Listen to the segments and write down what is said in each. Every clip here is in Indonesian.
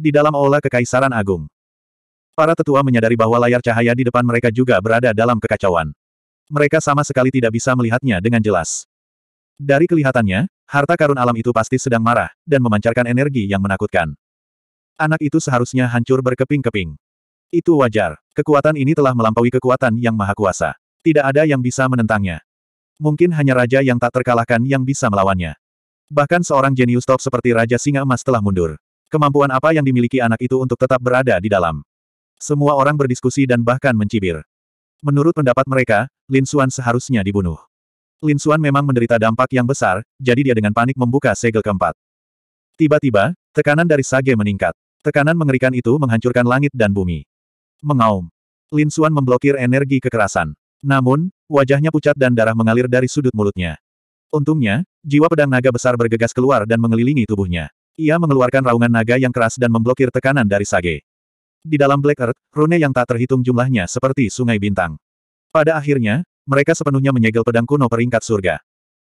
di dalam aula Kekaisaran Agung. Para tetua menyadari bahwa layar cahaya di depan mereka juga berada dalam kekacauan. Mereka sama sekali tidak bisa melihatnya dengan jelas. Dari kelihatannya, harta karun alam itu pasti sedang marah, dan memancarkan energi yang menakutkan. Anak itu seharusnya hancur berkeping-keping. Itu wajar. Kekuatan ini telah melampaui kekuatan yang maha kuasa. Tidak ada yang bisa menentangnya. Mungkin hanya raja yang tak terkalahkan yang bisa melawannya. Bahkan seorang jenius top seperti Raja Singa Emas telah mundur. Kemampuan apa yang dimiliki anak itu untuk tetap berada di dalam? Semua orang berdiskusi dan bahkan mencibir. Menurut pendapat mereka, Lin Xuan seharusnya dibunuh. Lin Xuan memang menderita dampak yang besar, jadi dia dengan panik membuka segel keempat. Tiba-tiba, tekanan dari sage meningkat. Tekanan mengerikan itu menghancurkan langit dan bumi. Mengaum. Lin Xuan memblokir energi kekerasan. Namun, wajahnya pucat dan darah mengalir dari sudut mulutnya. Untungnya, jiwa pedang naga besar bergegas keluar dan mengelilingi tubuhnya. Ia mengeluarkan raungan naga yang keras dan memblokir tekanan dari Sage. Di dalam Black Earth, rune yang tak terhitung jumlahnya seperti sungai bintang. Pada akhirnya, mereka sepenuhnya menyegel pedang kuno peringkat surga.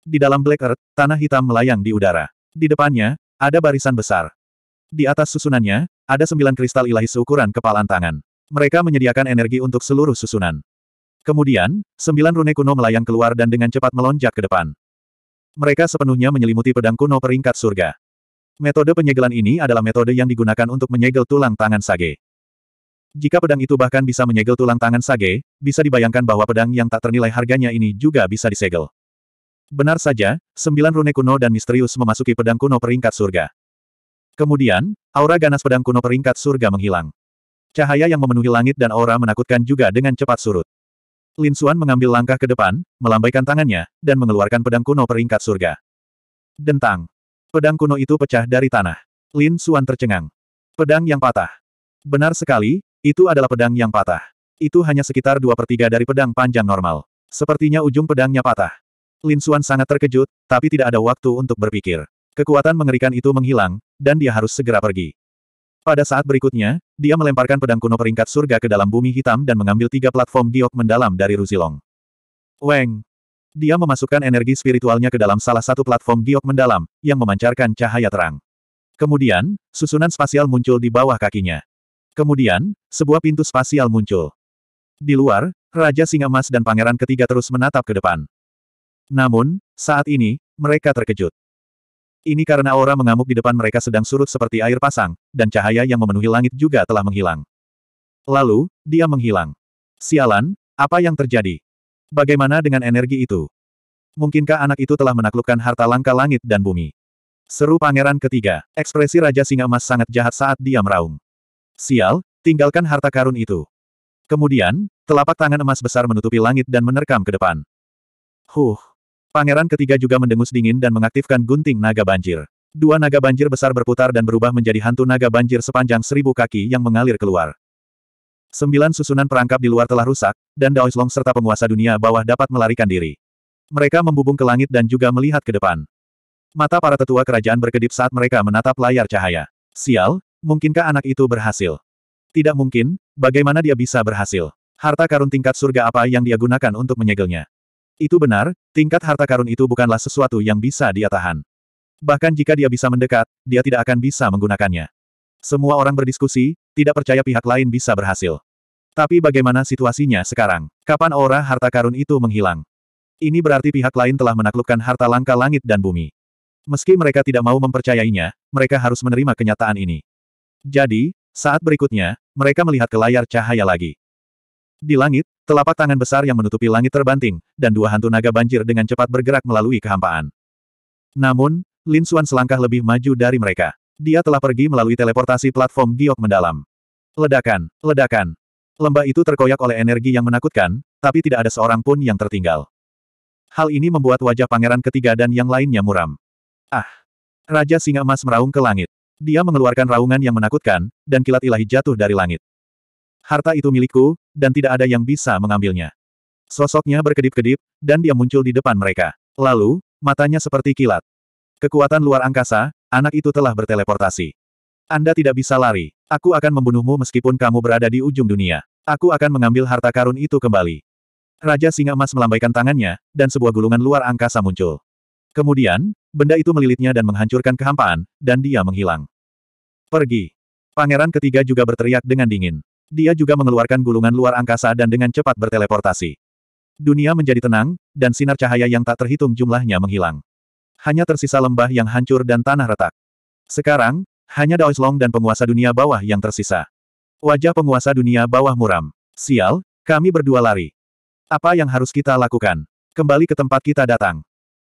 Di dalam Black Earth, tanah hitam melayang di udara. Di depannya, ada barisan besar. Di atas susunannya, ada sembilan kristal ilahi seukuran kepalan tangan. Mereka menyediakan energi untuk seluruh susunan. Kemudian, sembilan rune kuno melayang keluar dan dengan cepat melonjak ke depan. Mereka sepenuhnya menyelimuti pedang kuno peringkat surga. Metode penyegelan ini adalah metode yang digunakan untuk menyegel tulang tangan Sage. Jika pedang itu bahkan bisa menyegel tulang tangan Sage, bisa dibayangkan bahwa pedang yang tak ternilai harganya ini juga bisa disegel. Benar saja, sembilan rune kuno dan misterius memasuki pedang kuno peringkat surga. Kemudian, aura ganas pedang kuno peringkat surga menghilang. Cahaya yang memenuhi langit dan aura menakutkan juga dengan cepat surut. Lin Xuan mengambil langkah ke depan, melambaikan tangannya, dan mengeluarkan pedang kuno peringkat surga. Dentang. Pedang kuno itu pecah dari tanah. Lin Suan tercengang. Pedang yang patah. Benar sekali, itu adalah pedang yang patah. Itu hanya sekitar dua per tiga dari pedang panjang normal. Sepertinya ujung pedangnya patah. Lin Suan sangat terkejut, tapi tidak ada waktu untuk berpikir. Kekuatan mengerikan itu menghilang, dan dia harus segera pergi. Pada saat berikutnya, dia melemparkan pedang kuno peringkat surga ke dalam bumi hitam dan mengambil tiga platform giok mendalam dari Ruzilong. Weng! Dia memasukkan energi spiritualnya ke dalam salah satu platform giok mendalam, yang memancarkan cahaya terang. Kemudian, susunan spasial muncul di bawah kakinya. Kemudian, sebuah pintu spasial muncul. Di luar, Raja Singa Emas dan Pangeran Ketiga terus menatap ke depan. Namun, saat ini, mereka terkejut. Ini karena aura mengamuk di depan mereka sedang surut seperti air pasang, dan cahaya yang memenuhi langit juga telah menghilang. Lalu, dia menghilang. Sialan, apa yang terjadi? Bagaimana dengan energi itu? Mungkinkah anak itu telah menaklukkan harta langka langit dan bumi? Seru pangeran ketiga, ekspresi Raja Singa Emas sangat jahat saat dia meraung. Sial, tinggalkan harta karun itu. Kemudian, telapak tangan emas besar menutupi langit dan menerkam ke depan. Huh. Pangeran ketiga juga mendengus dingin dan mengaktifkan gunting naga banjir. Dua naga banjir besar berputar dan berubah menjadi hantu naga banjir sepanjang seribu kaki yang mengalir keluar. Sembilan susunan perangkap di luar telah rusak, dan Long serta penguasa dunia bawah dapat melarikan diri. Mereka membubung ke langit dan juga melihat ke depan. Mata para tetua kerajaan berkedip saat mereka menatap layar cahaya. Sial, mungkinkah anak itu berhasil? Tidak mungkin, bagaimana dia bisa berhasil? Harta karun tingkat surga apa yang dia gunakan untuk menyegelnya? Itu benar, tingkat harta karun itu bukanlah sesuatu yang bisa dia tahan. Bahkan jika dia bisa mendekat, dia tidak akan bisa menggunakannya. Semua orang berdiskusi, tidak percaya pihak lain bisa berhasil. Tapi bagaimana situasinya sekarang? Kapan aura harta karun itu menghilang? Ini berarti pihak lain telah menaklukkan harta langka langit dan bumi. Meski mereka tidak mau mempercayainya, mereka harus menerima kenyataan ini. Jadi, saat berikutnya, mereka melihat ke layar cahaya lagi. Di langit, telapak tangan besar yang menutupi langit terbanting, dan dua hantu naga banjir dengan cepat bergerak melalui kehampaan. Namun, Lin Xuan selangkah lebih maju dari mereka. Dia telah pergi melalui teleportasi platform giok mendalam. Ledakan, ledakan. Lembah itu terkoyak oleh energi yang menakutkan, tapi tidak ada seorang pun yang tertinggal. Hal ini membuat wajah pangeran ketiga dan yang lainnya muram. Ah! Raja Singa Emas meraung ke langit. Dia mengeluarkan raungan yang menakutkan, dan kilat ilahi jatuh dari langit. Harta itu milikku, dan tidak ada yang bisa mengambilnya. Sosoknya berkedip-kedip, dan dia muncul di depan mereka. Lalu, matanya seperti kilat. Kekuatan luar angkasa, anak itu telah berteleportasi. Anda tidak bisa lari. Aku akan membunuhmu meskipun kamu berada di ujung dunia. Aku akan mengambil harta karun itu kembali. Raja Singa Emas melambaikan tangannya, dan sebuah gulungan luar angkasa muncul. Kemudian, benda itu melilitnya dan menghancurkan kehampaan, dan dia menghilang. Pergi. Pangeran ketiga juga berteriak dengan dingin. Dia juga mengeluarkan gulungan luar angkasa dan dengan cepat berteleportasi. Dunia menjadi tenang, dan sinar cahaya yang tak terhitung jumlahnya menghilang. Hanya tersisa lembah yang hancur dan tanah retak. Sekarang, hanya Daois Long dan penguasa dunia bawah yang tersisa. Wajah penguasa dunia bawah muram. Sial, kami berdua lari. Apa yang harus kita lakukan? Kembali ke tempat kita datang.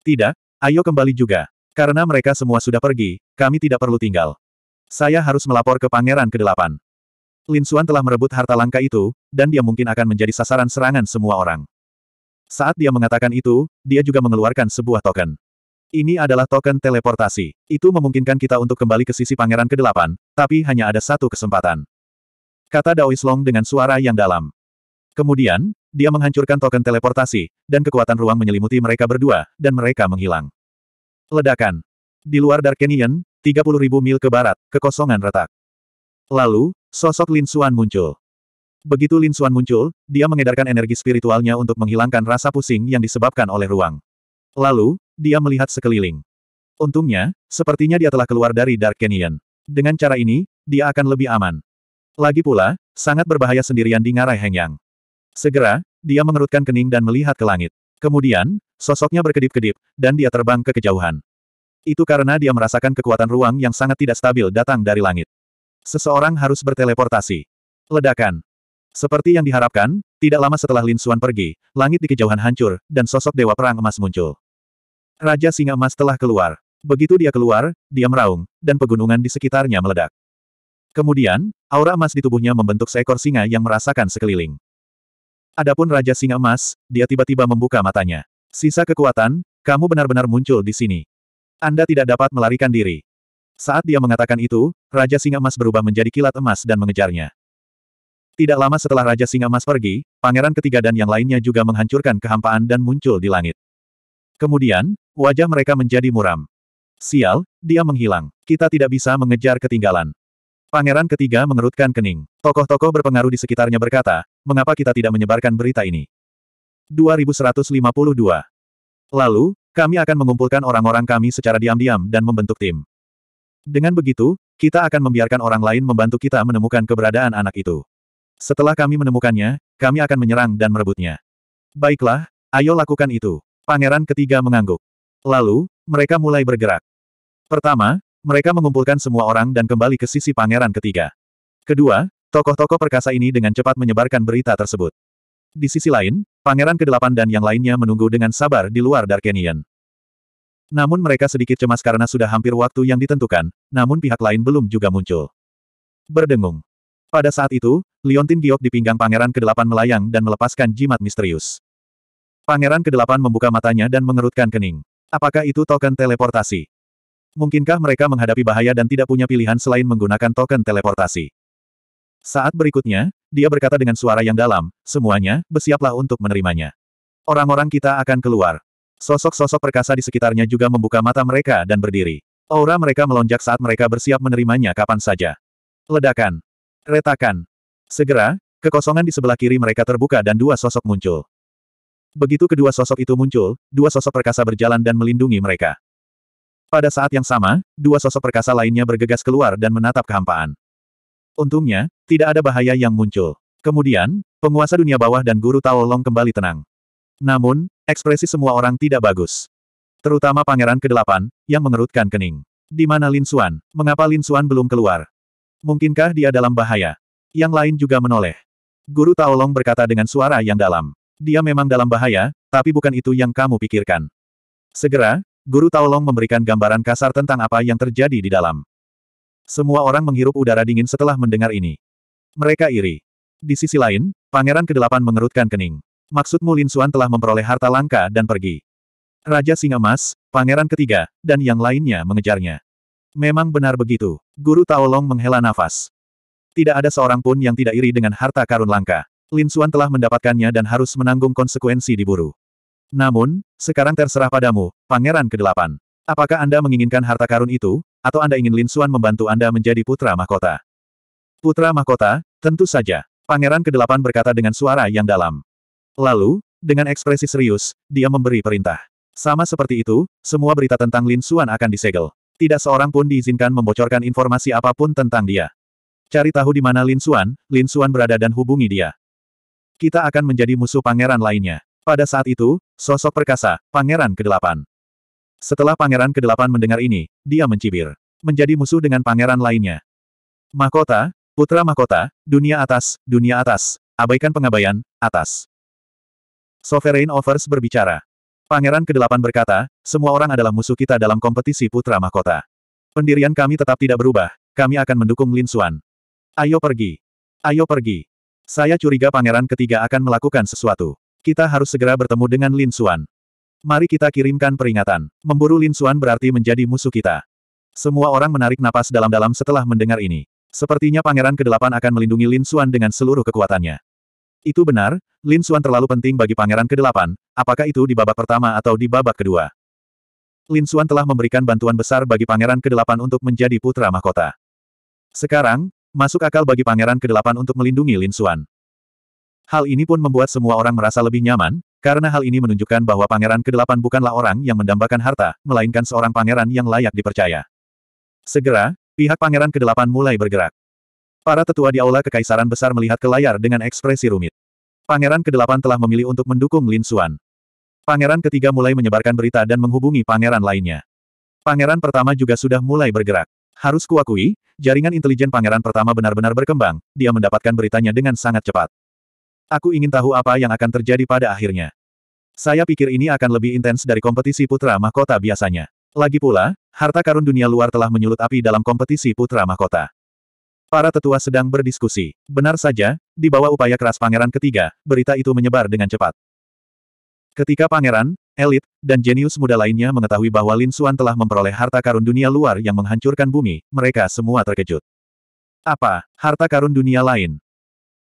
Tidak, ayo kembali juga. Karena mereka semua sudah pergi, kami tidak perlu tinggal. Saya harus melapor ke Pangeran ke-8. Lin Xuan telah merebut harta langka itu, dan dia mungkin akan menjadi sasaran serangan semua orang. Saat dia mengatakan itu, dia juga mengeluarkan sebuah token. Ini adalah token teleportasi. Itu memungkinkan kita untuk kembali ke sisi pangeran ke-8, tapi hanya ada satu kesempatan. Kata Daois long dengan suara yang dalam. Kemudian, dia menghancurkan token teleportasi, dan kekuatan ruang menyelimuti mereka berdua, dan mereka menghilang. Ledakan. Di luar Darkenian, 30.000 mil ke barat, kekosongan retak. Lalu, sosok Lin Xuan muncul. Begitu Lin Xuan muncul, dia mengedarkan energi spiritualnya untuk menghilangkan rasa pusing yang disebabkan oleh ruang. Lalu, dia melihat sekeliling. Untungnya, sepertinya dia telah keluar dari Dark Canyon. Dengan cara ini, dia akan lebih aman. Lagi pula, sangat berbahaya sendirian di ngarai Hengyang. Segera, dia mengerutkan kening dan melihat ke langit. Kemudian, sosoknya berkedip-kedip, dan dia terbang ke kejauhan. Itu karena dia merasakan kekuatan ruang yang sangat tidak stabil datang dari langit. Seseorang harus berteleportasi. Ledakan. Seperti yang diharapkan, tidak lama setelah Lin Suan pergi, langit di kejauhan hancur, dan sosok Dewa Perang Emas muncul. Raja Singa Emas telah keluar. Begitu dia keluar, dia meraung, dan pegunungan di sekitarnya meledak. Kemudian, aura emas di tubuhnya membentuk seekor singa yang merasakan sekeliling. Adapun Raja Singa Emas, dia tiba-tiba membuka matanya. Sisa kekuatan, kamu benar-benar muncul di sini. Anda tidak dapat melarikan diri. Saat dia mengatakan itu, Raja Singa Emas berubah menjadi kilat emas dan mengejarnya. Tidak lama setelah Raja Singa Emas pergi, pangeran ketiga dan yang lainnya juga menghancurkan kehampaan dan muncul di langit. Kemudian, Wajah mereka menjadi muram. Sial, dia menghilang. Kita tidak bisa mengejar ketinggalan. Pangeran ketiga mengerutkan kening. Tokoh-tokoh berpengaruh di sekitarnya berkata, mengapa kita tidak menyebarkan berita ini? 2152. Lalu, kami akan mengumpulkan orang-orang kami secara diam-diam dan membentuk tim. Dengan begitu, kita akan membiarkan orang lain membantu kita menemukan keberadaan anak itu. Setelah kami menemukannya, kami akan menyerang dan merebutnya. Baiklah, ayo lakukan itu. Pangeran ketiga mengangguk. Lalu, mereka mulai bergerak. Pertama, mereka mengumpulkan semua orang dan kembali ke sisi pangeran ketiga. Kedua, tokoh-tokoh perkasa ini dengan cepat menyebarkan berita tersebut. Di sisi lain, pangeran ke-8 dan yang lainnya menunggu dengan sabar di luar Darkenian. Namun mereka sedikit cemas karena sudah hampir waktu yang ditentukan, namun pihak lain belum juga muncul. Berdengung. Pada saat itu, Liontin Giok di pinggang pangeran ke-8 melayang dan melepaskan jimat misterius. Pangeran ke-8 membuka matanya dan mengerutkan kening. Apakah itu token teleportasi? Mungkinkah mereka menghadapi bahaya dan tidak punya pilihan selain menggunakan token teleportasi? Saat berikutnya, dia berkata dengan suara yang dalam, semuanya, bersiaplah untuk menerimanya. Orang-orang kita akan keluar. Sosok-sosok perkasa di sekitarnya juga membuka mata mereka dan berdiri. Aura mereka melonjak saat mereka bersiap menerimanya kapan saja. Ledakan. Retakan. Segera, kekosongan di sebelah kiri mereka terbuka dan dua sosok muncul. Begitu kedua sosok itu muncul, dua sosok perkasa berjalan dan melindungi mereka. Pada saat yang sama, dua sosok perkasa lainnya bergegas keluar dan menatap kehampaan. Untungnya, tidak ada bahaya yang muncul. Kemudian, penguasa dunia bawah dan guru Tao Long kembali tenang. Namun, ekspresi semua orang tidak bagus. Terutama pangeran ke-8, yang mengerutkan kening. Di mana Lin Xuan? Mengapa Lin Xuan belum keluar? Mungkinkah dia dalam bahaya? Yang lain juga menoleh. Guru Tao Long berkata dengan suara yang dalam. Dia memang dalam bahaya, tapi bukan itu yang kamu pikirkan. Segera, Guru Taolong memberikan gambaran kasar tentang apa yang terjadi di dalam. Semua orang menghirup udara dingin setelah mendengar ini. Mereka iri. Di sisi lain, Pangeran Kedelapan mengerutkan kening. Maksudmu Lin Xuan telah memperoleh harta langka dan pergi. Raja Singa Mas, Pangeran Ketiga, dan yang lainnya mengejarnya. Memang benar begitu. Guru Taolong menghela nafas. Tidak ada seorang pun yang tidak iri dengan harta karun langka. Lin Suan telah mendapatkannya dan harus menanggung konsekuensi diburu. Namun, sekarang terserah padamu, Pangeran Kedelapan. Apakah Anda menginginkan harta karun itu, atau Anda ingin Lin Suan membantu Anda menjadi putra mahkota? Putra mahkota, tentu saja. Pangeran Kedelapan berkata dengan suara yang dalam. Lalu, dengan ekspresi serius, dia memberi perintah. Sama seperti itu, semua berita tentang Lin Suan akan disegel. Tidak seorang pun diizinkan membocorkan informasi apapun tentang dia. Cari tahu di mana Lin Suan, Lin Suan berada dan hubungi dia. Kita akan menjadi musuh pangeran lainnya. Pada saat itu, sosok perkasa, pangeran ke-8. Setelah pangeran ke-8 mendengar ini, dia mencibir. Menjadi musuh dengan pangeran lainnya. Mahkota, putra mahkota, dunia atas, dunia atas, abaikan pengabaian, atas. Sovereign offers berbicara. Pangeran ke-8 berkata, semua orang adalah musuh kita dalam kompetisi putra mahkota. Pendirian kami tetap tidak berubah, kami akan mendukung Lin Xuan. Ayo pergi. Ayo pergi. Saya curiga pangeran ketiga akan melakukan sesuatu. Kita harus segera bertemu dengan Lin Xuan. Mari kita kirimkan peringatan. Memburu Lin Xuan berarti menjadi musuh kita. Semua orang menarik napas dalam-dalam setelah mendengar ini. Sepertinya pangeran kedelapan akan melindungi Lin Xuan dengan seluruh kekuatannya. Itu benar, Lin Xuan terlalu penting bagi pangeran kedelapan, apakah itu di babak pertama atau di babak kedua. Lin Xuan telah memberikan bantuan besar bagi pangeran kedelapan untuk menjadi putra mahkota. Sekarang, Masuk akal bagi Pangeran Kedelapan untuk melindungi Lin Xuan. Hal ini pun membuat semua orang merasa lebih nyaman, karena hal ini menunjukkan bahwa Pangeran Kedelapan bukanlah orang yang mendambakan harta, melainkan seorang pangeran yang layak dipercaya. Segera, pihak Pangeran Kedelapan mulai bergerak. Para tetua di Aula Kekaisaran Besar melihat ke layar dengan ekspresi rumit. Pangeran Kedelapan telah memilih untuk mendukung Lin Xuan. Pangeran ketiga mulai menyebarkan berita dan menghubungi pangeran lainnya. Pangeran pertama juga sudah mulai bergerak. Harus kuakui, jaringan intelijen pangeran pertama benar-benar berkembang, dia mendapatkan beritanya dengan sangat cepat. Aku ingin tahu apa yang akan terjadi pada akhirnya. Saya pikir ini akan lebih intens dari kompetisi putra mahkota biasanya. Lagi pula, harta karun dunia luar telah menyulut api dalam kompetisi putra mahkota. Para tetua sedang berdiskusi. Benar saja, di bawah upaya keras pangeran ketiga, berita itu menyebar dengan cepat. Ketika pangeran, elit, dan jenius muda lainnya mengetahui bahwa Lin Suan telah memperoleh harta karun dunia luar yang menghancurkan bumi, mereka semua terkejut. Apa? Harta karun dunia lain?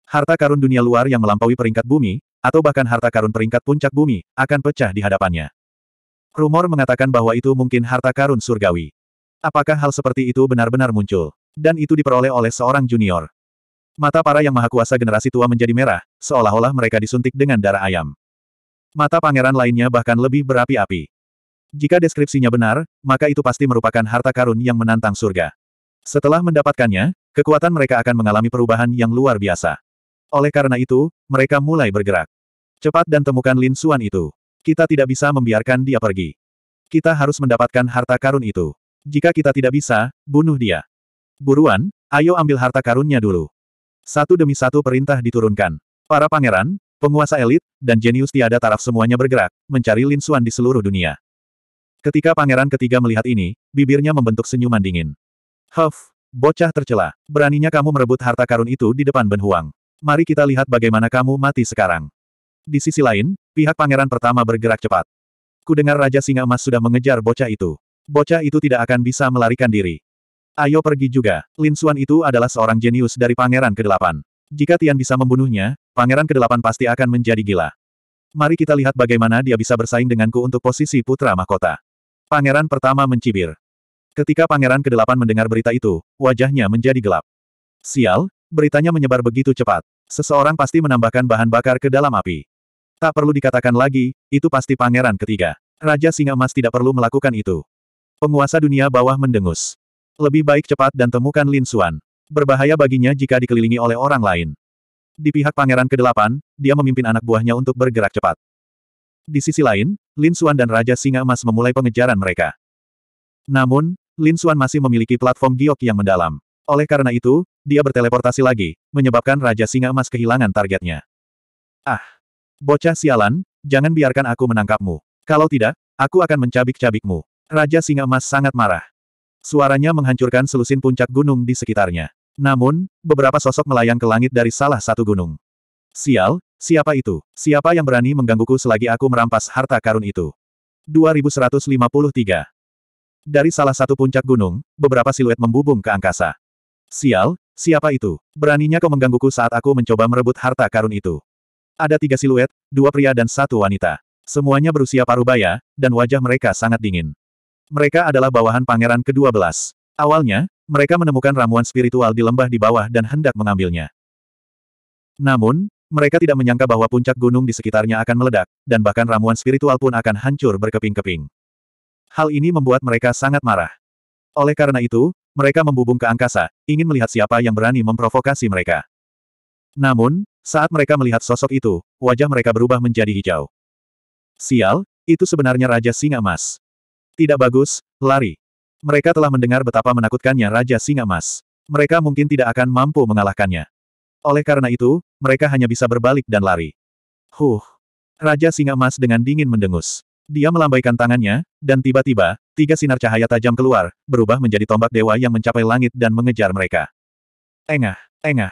Harta karun dunia luar yang melampaui peringkat bumi, atau bahkan harta karun peringkat puncak bumi, akan pecah di hadapannya. Rumor mengatakan bahwa itu mungkin harta karun surgawi. Apakah hal seperti itu benar-benar muncul? Dan itu diperoleh oleh seorang junior. Mata para yang maha kuasa generasi tua menjadi merah, seolah-olah mereka disuntik dengan darah ayam. Mata pangeran lainnya bahkan lebih berapi-api. Jika deskripsinya benar, maka itu pasti merupakan harta karun yang menantang surga. Setelah mendapatkannya, kekuatan mereka akan mengalami perubahan yang luar biasa. Oleh karena itu, mereka mulai bergerak. Cepat dan temukan Lin Suan itu. Kita tidak bisa membiarkan dia pergi. Kita harus mendapatkan harta karun itu. Jika kita tidak bisa, bunuh dia. Buruan, ayo ambil harta karunnya dulu. Satu demi satu perintah diturunkan. Para pangeran, penguasa elit, dan jenius tiada taraf semuanya bergerak, mencari Lin Xuan di seluruh dunia. Ketika pangeran ketiga melihat ini, bibirnya membentuk senyuman dingin. Huff, bocah tercela, beraninya kamu merebut harta karun itu di depan Ben Huang. Mari kita lihat bagaimana kamu mati sekarang. Di sisi lain, pihak pangeran pertama bergerak cepat. Kudengar Raja Singa Emas sudah mengejar bocah itu. Bocah itu tidak akan bisa melarikan diri. Ayo pergi juga. Lin Xuan itu adalah seorang jenius dari pangeran ke-8. Jika Tian bisa membunuhnya, Pangeran Kedelapan pasti akan menjadi gila. Mari kita lihat bagaimana dia bisa bersaing denganku untuk posisi putra mahkota. Pangeran pertama mencibir. Ketika Pangeran Kedelapan mendengar berita itu, wajahnya menjadi gelap. Sial, beritanya menyebar begitu cepat. Seseorang pasti menambahkan bahan bakar ke dalam api. Tak perlu dikatakan lagi, itu pasti Pangeran ketiga. Raja Singa Emas tidak perlu melakukan itu. Penguasa dunia bawah mendengus. Lebih baik cepat dan temukan Lin Suan. Berbahaya baginya jika dikelilingi oleh orang lain. Di pihak Pangeran ke-8, dia memimpin anak buahnya untuk bergerak cepat. Di sisi lain, Lin Xuan dan Raja Singa Emas memulai pengejaran mereka. Namun, Lin Xuan masih memiliki platform giok yang mendalam. Oleh karena itu, dia berteleportasi lagi, menyebabkan Raja Singa Emas kehilangan targetnya. Ah! Bocah sialan, jangan biarkan aku menangkapmu. Kalau tidak, aku akan mencabik-cabikmu. Raja Singa Emas sangat marah. Suaranya menghancurkan selusin puncak gunung di sekitarnya. Namun, beberapa sosok melayang ke langit dari salah satu gunung. Sial, siapa itu? Siapa yang berani menggangguku selagi aku merampas harta karun itu? 2153 Dari salah satu puncak gunung, beberapa siluet membubung ke angkasa. Sial, siapa itu? Beraninya kau menggangguku saat aku mencoba merebut harta karun itu. Ada tiga siluet, dua pria dan satu wanita. Semuanya berusia parubaya, dan wajah mereka sangat dingin. Mereka adalah bawahan pangeran ke-12. Awalnya, mereka menemukan ramuan spiritual di lembah di bawah dan hendak mengambilnya. Namun, mereka tidak menyangka bahwa puncak gunung di sekitarnya akan meledak, dan bahkan ramuan spiritual pun akan hancur berkeping-keping. Hal ini membuat mereka sangat marah. Oleh karena itu, mereka membubung ke angkasa, ingin melihat siapa yang berani memprovokasi mereka. Namun, saat mereka melihat sosok itu, wajah mereka berubah menjadi hijau. Sial, itu sebenarnya Raja Singa Emas. Tidak bagus, lari. Mereka telah mendengar betapa menakutkannya Raja Singa Emas. Mereka mungkin tidak akan mampu mengalahkannya. Oleh karena itu, mereka hanya bisa berbalik dan lari. Huh. Raja Singa Emas dengan dingin mendengus. Dia melambaikan tangannya, dan tiba-tiba, tiga sinar cahaya tajam keluar, berubah menjadi tombak dewa yang mencapai langit dan mengejar mereka. Engah, engah,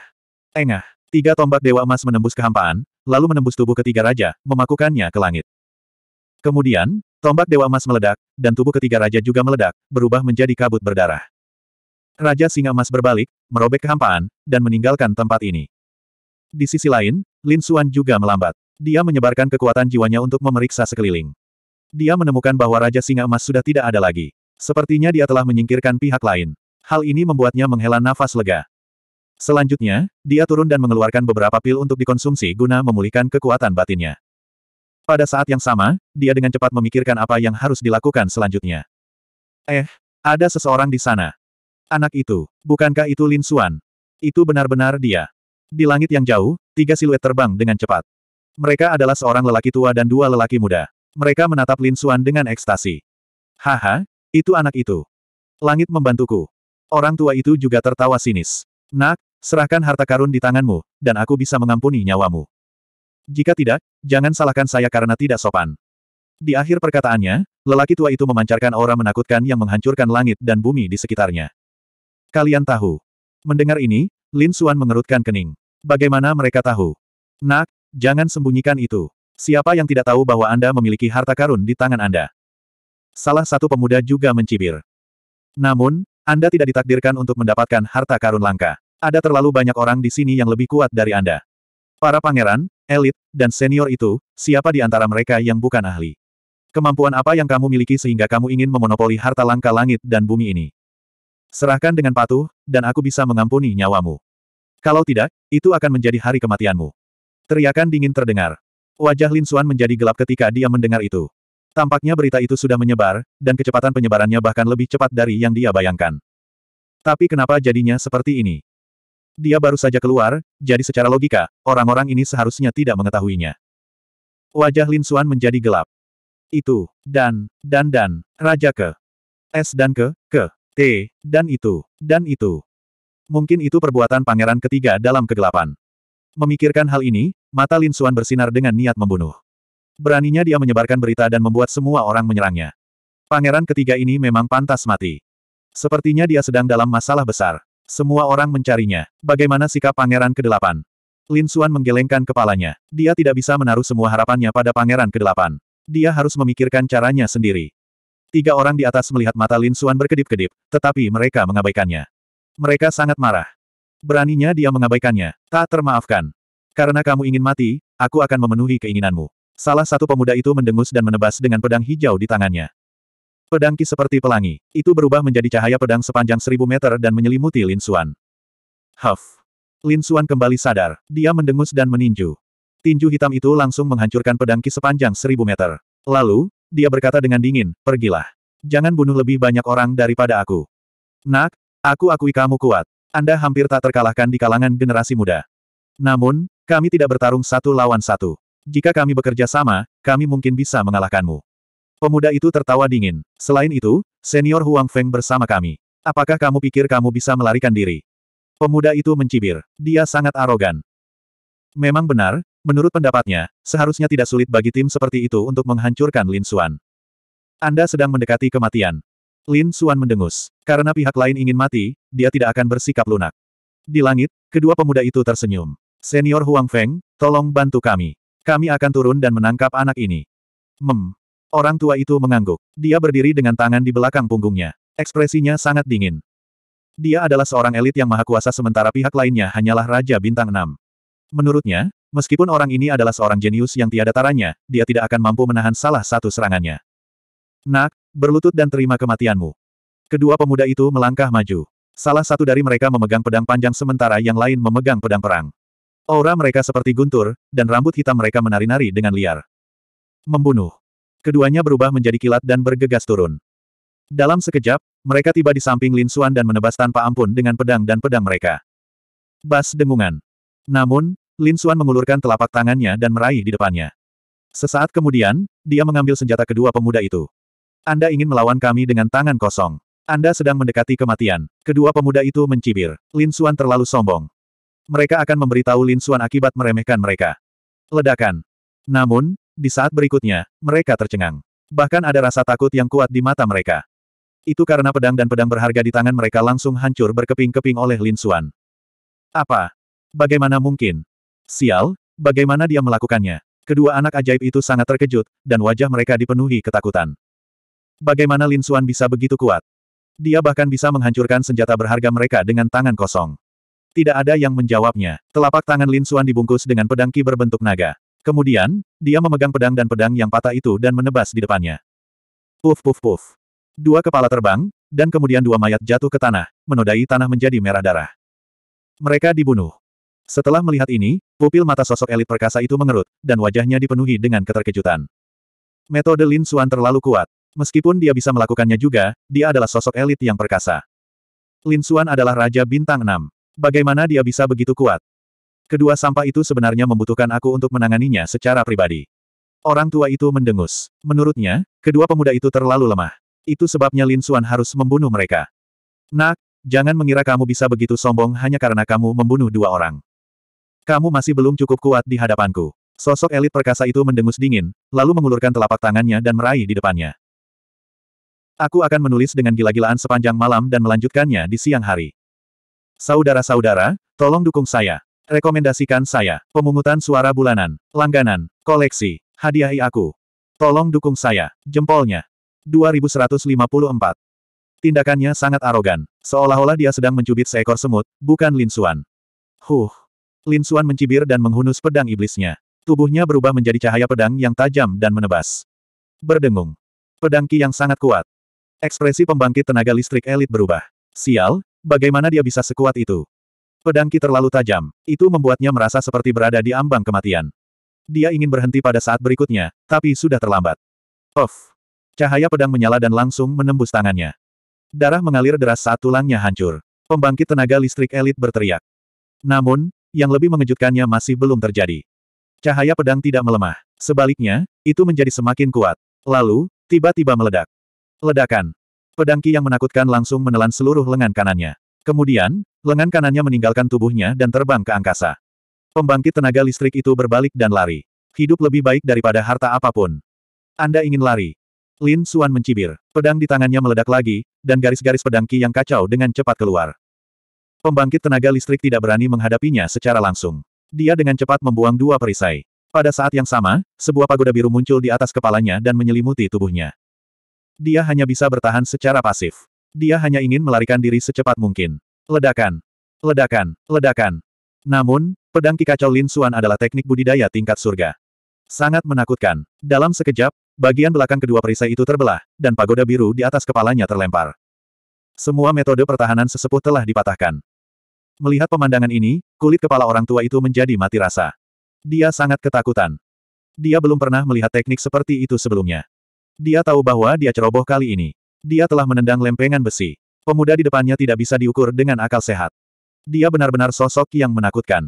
engah. Tiga tombak dewa emas menembus kehampaan, lalu menembus tubuh ketiga raja, memakukannya ke langit. Kemudian, Tombak Dewa Emas meledak, dan tubuh ketiga raja juga meledak, berubah menjadi kabut berdarah. Raja Singa Emas berbalik, merobek kehampaan, dan meninggalkan tempat ini. Di sisi lain, Lin Suan juga melambat. Dia menyebarkan kekuatan jiwanya untuk memeriksa sekeliling. Dia menemukan bahwa Raja Singa Emas sudah tidak ada lagi. Sepertinya dia telah menyingkirkan pihak lain. Hal ini membuatnya menghela nafas lega. Selanjutnya, dia turun dan mengeluarkan beberapa pil untuk dikonsumsi guna memulihkan kekuatan batinnya. Pada saat yang sama, dia dengan cepat memikirkan apa yang harus dilakukan selanjutnya. Eh, ada seseorang di sana. Anak itu, bukankah itu Lin Xuan? Itu benar-benar dia. Di langit yang jauh, tiga siluet terbang dengan cepat. Mereka adalah seorang lelaki tua dan dua lelaki muda. Mereka menatap Lin Xuan dengan ekstasi. Haha, itu anak itu. Langit membantuku. Orang tua itu juga tertawa sinis. Nak, serahkan harta karun di tanganmu, dan aku bisa mengampuni nyawamu. Jika tidak, jangan salahkan saya karena tidak sopan. Di akhir perkataannya, lelaki tua itu memancarkan aura menakutkan yang menghancurkan langit dan bumi di sekitarnya. Kalian tahu. Mendengar ini, Lin Xuan mengerutkan kening. Bagaimana mereka tahu? Nak, jangan sembunyikan itu. Siapa yang tidak tahu bahwa Anda memiliki harta karun di tangan Anda? Salah satu pemuda juga mencibir. Namun, Anda tidak ditakdirkan untuk mendapatkan harta karun langka. Ada terlalu banyak orang di sini yang lebih kuat dari Anda. Para pangeran, elit, dan senior itu, siapa di antara mereka yang bukan ahli? Kemampuan apa yang kamu miliki sehingga kamu ingin memonopoli harta langka langit dan bumi ini? Serahkan dengan patuh, dan aku bisa mengampuni nyawamu. Kalau tidak, itu akan menjadi hari kematianmu. Teriakan dingin terdengar. Wajah Lin Suan menjadi gelap ketika dia mendengar itu. Tampaknya berita itu sudah menyebar, dan kecepatan penyebarannya bahkan lebih cepat dari yang dia bayangkan. Tapi kenapa jadinya seperti ini? Dia baru saja keluar, jadi secara logika, orang-orang ini seharusnya tidak mengetahuinya. Wajah Lin Suan menjadi gelap. Itu, dan, dan dan, Raja ke. S dan ke, ke, T, dan itu, dan itu. Mungkin itu perbuatan pangeran ketiga dalam kegelapan. Memikirkan hal ini, mata Lin Suan bersinar dengan niat membunuh. Beraninya dia menyebarkan berita dan membuat semua orang menyerangnya. Pangeran ketiga ini memang pantas mati. Sepertinya dia sedang dalam masalah besar. Semua orang mencarinya. Bagaimana sikap Pangeran Kedelapan? Lin Xuan menggelengkan kepalanya. Dia tidak bisa menaruh semua harapannya pada Pangeran Kedelapan. Dia harus memikirkan caranya sendiri. Tiga orang di atas melihat mata Lin Xuan berkedip-kedip, tetapi mereka mengabaikannya. Mereka sangat marah. Beraninya dia mengabaikannya. Tak termaafkan. Karena kamu ingin mati, aku akan memenuhi keinginanmu. Salah satu pemuda itu mendengus dan menebas dengan pedang hijau di tangannya. Pedang Ki seperti pelangi, itu berubah menjadi cahaya pedang sepanjang seribu meter dan menyelimuti Lin Xuan. Huff! Lin Xuan kembali sadar, dia mendengus dan meninju. Tinju hitam itu langsung menghancurkan pedang Ki sepanjang seribu meter. Lalu, dia berkata dengan dingin, pergilah. Jangan bunuh lebih banyak orang daripada aku. Nak, aku akui kamu kuat. Anda hampir tak terkalahkan di kalangan generasi muda. Namun, kami tidak bertarung satu lawan satu. Jika kami bekerja sama, kami mungkin bisa mengalahkanmu. Pemuda itu tertawa dingin. Selain itu, senior Huang Feng bersama kami. Apakah kamu pikir kamu bisa melarikan diri? Pemuda itu mencibir. Dia sangat arogan. Memang benar, menurut pendapatnya, seharusnya tidak sulit bagi tim seperti itu untuk menghancurkan Lin Xuan. Anda sedang mendekati kematian. Lin Xuan mendengus. Karena pihak lain ingin mati, dia tidak akan bersikap lunak. Di langit, kedua pemuda itu tersenyum. Senior Huang Feng, tolong bantu kami. Kami akan turun dan menangkap anak ini. Mem, Orang tua itu mengangguk. Dia berdiri dengan tangan di belakang punggungnya. Ekspresinya sangat dingin. Dia adalah seorang elit yang maha kuasa sementara pihak lainnya hanyalah Raja Bintang 6. Menurutnya, meskipun orang ini adalah seorang jenius yang tiada taranya, dia tidak akan mampu menahan salah satu serangannya. Nak, berlutut dan terima kematianmu. Kedua pemuda itu melangkah maju. Salah satu dari mereka memegang pedang panjang sementara yang lain memegang pedang perang. Aura mereka seperti guntur, dan rambut hitam mereka menari-nari dengan liar. Membunuh. Keduanya berubah menjadi kilat dan bergegas turun. Dalam sekejap, mereka tiba di samping Lin Suan dan menebas tanpa ampun dengan pedang dan pedang mereka. Bas dengungan. Namun, Lin Suan mengulurkan telapak tangannya dan meraih di depannya. Sesaat kemudian, dia mengambil senjata kedua pemuda itu. Anda ingin melawan kami dengan tangan kosong. Anda sedang mendekati kematian. Kedua pemuda itu mencibir. Lin Suan terlalu sombong. Mereka akan memberitahu Lin Suan akibat meremehkan mereka. Ledakan. Namun, di saat berikutnya, mereka tercengang. Bahkan ada rasa takut yang kuat di mata mereka. Itu karena pedang dan pedang berharga di tangan mereka langsung hancur berkeping-keping oleh Lin Xuan. Apa? Bagaimana mungkin? Sial, bagaimana dia melakukannya? Kedua anak ajaib itu sangat terkejut, dan wajah mereka dipenuhi ketakutan. Bagaimana Lin Xuan bisa begitu kuat? Dia bahkan bisa menghancurkan senjata berharga mereka dengan tangan kosong. Tidak ada yang menjawabnya. Telapak tangan Lin Xuan dibungkus dengan pedang ki berbentuk naga. Kemudian, dia memegang pedang dan pedang yang patah itu dan menebas di depannya. Puf puf puf. Dua kepala terbang, dan kemudian dua mayat jatuh ke tanah, menodai tanah menjadi merah darah. Mereka dibunuh. Setelah melihat ini, pupil mata sosok elit perkasa itu mengerut, dan wajahnya dipenuhi dengan keterkejutan. Metode Lin Xuan terlalu kuat. Meskipun dia bisa melakukannya juga, dia adalah sosok elit yang perkasa. Lin Xuan adalah Raja Bintang 6. Bagaimana dia bisa begitu kuat? Kedua sampah itu sebenarnya membutuhkan aku untuk menanganinya secara pribadi. Orang tua itu mendengus. Menurutnya, kedua pemuda itu terlalu lemah. Itu sebabnya Lin Suan harus membunuh mereka. Nak, jangan mengira kamu bisa begitu sombong hanya karena kamu membunuh dua orang. Kamu masih belum cukup kuat di hadapanku. Sosok elit perkasa itu mendengus dingin, lalu mengulurkan telapak tangannya dan meraih di depannya. Aku akan menulis dengan gila-gilaan sepanjang malam dan melanjutkannya di siang hari. Saudara-saudara, tolong dukung saya. Rekomendasikan saya. Pemungutan suara bulanan. Langganan. Koleksi. Hadiahi aku. Tolong dukung saya. Jempolnya. 2154. Tindakannya sangat arogan. Seolah-olah dia sedang mencubit seekor semut, bukan Lin Suan. Huh. Suan mencibir dan menghunus pedang iblisnya. Tubuhnya berubah menjadi cahaya pedang yang tajam dan menebas. Berdengung. Pedang Ki yang sangat kuat. Ekspresi pembangkit tenaga listrik elit berubah. Sial, bagaimana dia bisa sekuat itu? Pedangki terlalu tajam, itu membuatnya merasa seperti berada di ambang kematian. Dia ingin berhenti pada saat berikutnya, tapi sudah terlambat. Of! Cahaya pedang menyala dan langsung menembus tangannya. Darah mengalir deras saat tulangnya hancur. Pembangkit tenaga listrik elit berteriak. Namun, yang lebih mengejutkannya masih belum terjadi. Cahaya pedang tidak melemah. Sebaliknya, itu menjadi semakin kuat. Lalu, tiba-tiba meledak. Ledakan. Pedangki yang menakutkan langsung menelan seluruh lengan kanannya. Kemudian, Lengan kanannya meninggalkan tubuhnya dan terbang ke angkasa. Pembangkit tenaga listrik itu berbalik dan lari. Hidup lebih baik daripada harta apapun. Anda ingin lari. Lin Suan mencibir. Pedang di tangannya meledak lagi, dan garis-garis pedang Ki yang kacau dengan cepat keluar. Pembangkit tenaga listrik tidak berani menghadapinya secara langsung. Dia dengan cepat membuang dua perisai. Pada saat yang sama, sebuah pagoda biru muncul di atas kepalanya dan menyelimuti tubuhnya. Dia hanya bisa bertahan secara pasif. Dia hanya ingin melarikan diri secepat mungkin. Ledakan. Ledakan. Ledakan. Namun, pedang kikacau Lin Suan adalah teknik budidaya tingkat surga. Sangat menakutkan. Dalam sekejap, bagian belakang kedua perisai itu terbelah, dan pagoda biru di atas kepalanya terlempar. Semua metode pertahanan sesepuh telah dipatahkan. Melihat pemandangan ini, kulit kepala orang tua itu menjadi mati rasa. Dia sangat ketakutan. Dia belum pernah melihat teknik seperti itu sebelumnya. Dia tahu bahwa dia ceroboh kali ini. Dia telah menendang lempengan besi. Pemuda di depannya tidak bisa diukur dengan akal sehat. Dia benar-benar sosok yang menakutkan.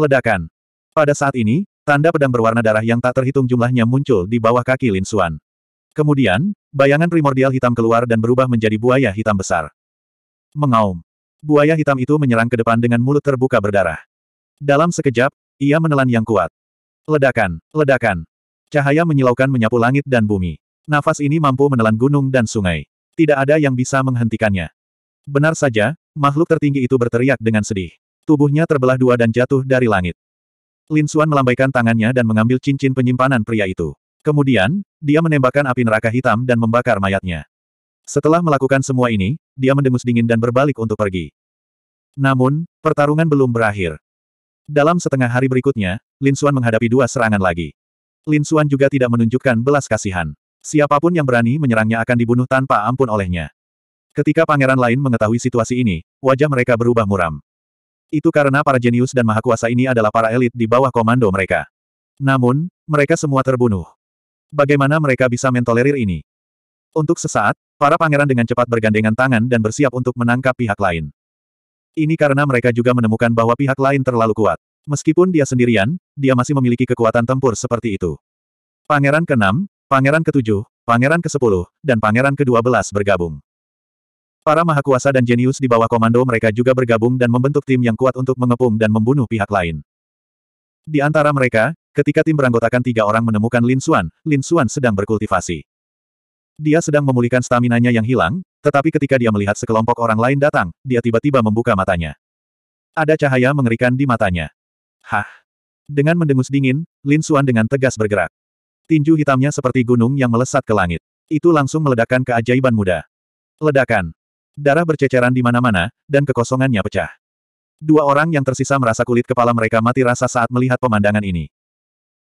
Ledakan. Pada saat ini, tanda pedang berwarna darah yang tak terhitung jumlahnya muncul di bawah kaki Lin Xuan. Kemudian, bayangan primordial hitam keluar dan berubah menjadi buaya hitam besar. Mengaum. Buaya hitam itu menyerang ke depan dengan mulut terbuka berdarah. Dalam sekejap, ia menelan yang kuat. Ledakan, ledakan. Cahaya menyilaukan menyapu langit dan bumi. Nafas ini mampu menelan gunung dan sungai. Tidak ada yang bisa menghentikannya. Benar saja, makhluk tertinggi itu berteriak dengan sedih. Tubuhnya terbelah dua dan jatuh dari langit. Lin Xuan melambaikan tangannya dan mengambil cincin penyimpanan pria itu. Kemudian, dia menembakkan api neraka hitam dan membakar mayatnya. Setelah melakukan semua ini, dia mendengus dingin dan berbalik untuk pergi. Namun, pertarungan belum berakhir. Dalam setengah hari berikutnya, Lin Xuan menghadapi dua serangan lagi. Lin Xuan juga tidak menunjukkan belas kasihan. Siapapun yang berani menyerangnya akan dibunuh tanpa ampun olehnya. Ketika pangeran lain mengetahui situasi ini, wajah mereka berubah muram. Itu karena para jenius dan mahakuasa ini adalah para elit di bawah komando mereka. Namun, mereka semua terbunuh. Bagaimana mereka bisa mentolerir ini? Untuk sesaat, para pangeran dengan cepat bergandengan tangan dan bersiap untuk menangkap pihak lain. Ini karena mereka juga menemukan bahwa pihak lain terlalu kuat. Meskipun dia sendirian, dia masih memiliki kekuatan tempur seperti itu. Pangeran keenam, Pangeran ketujuh, Pangeran ke-10, dan Pangeran kedua belas bergabung. Para mahakuasa dan jenius di bawah komando mereka juga bergabung dan membentuk tim yang kuat untuk mengepung dan membunuh pihak lain. Di antara mereka, ketika tim beranggotakan tiga orang menemukan Lin Xuan, Lin Xuan sedang berkultivasi. Dia sedang memulihkan staminanya yang hilang, tetapi ketika dia melihat sekelompok orang lain datang, dia tiba-tiba membuka matanya. Ada cahaya mengerikan di matanya. Hah! Dengan mendengus dingin, Lin Xuan dengan tegas bergerak. Tinju hitamnya seperti gunung yang melesat ke langit. Itu langsung meledakkan keajaiban muda. Ledakan. Darah berceceran di mana-mana, dan kekosongannya pecah. Dua orang yang tersisa merasa kulit kepala mereka mati rasa saat melihat pemandangan ini.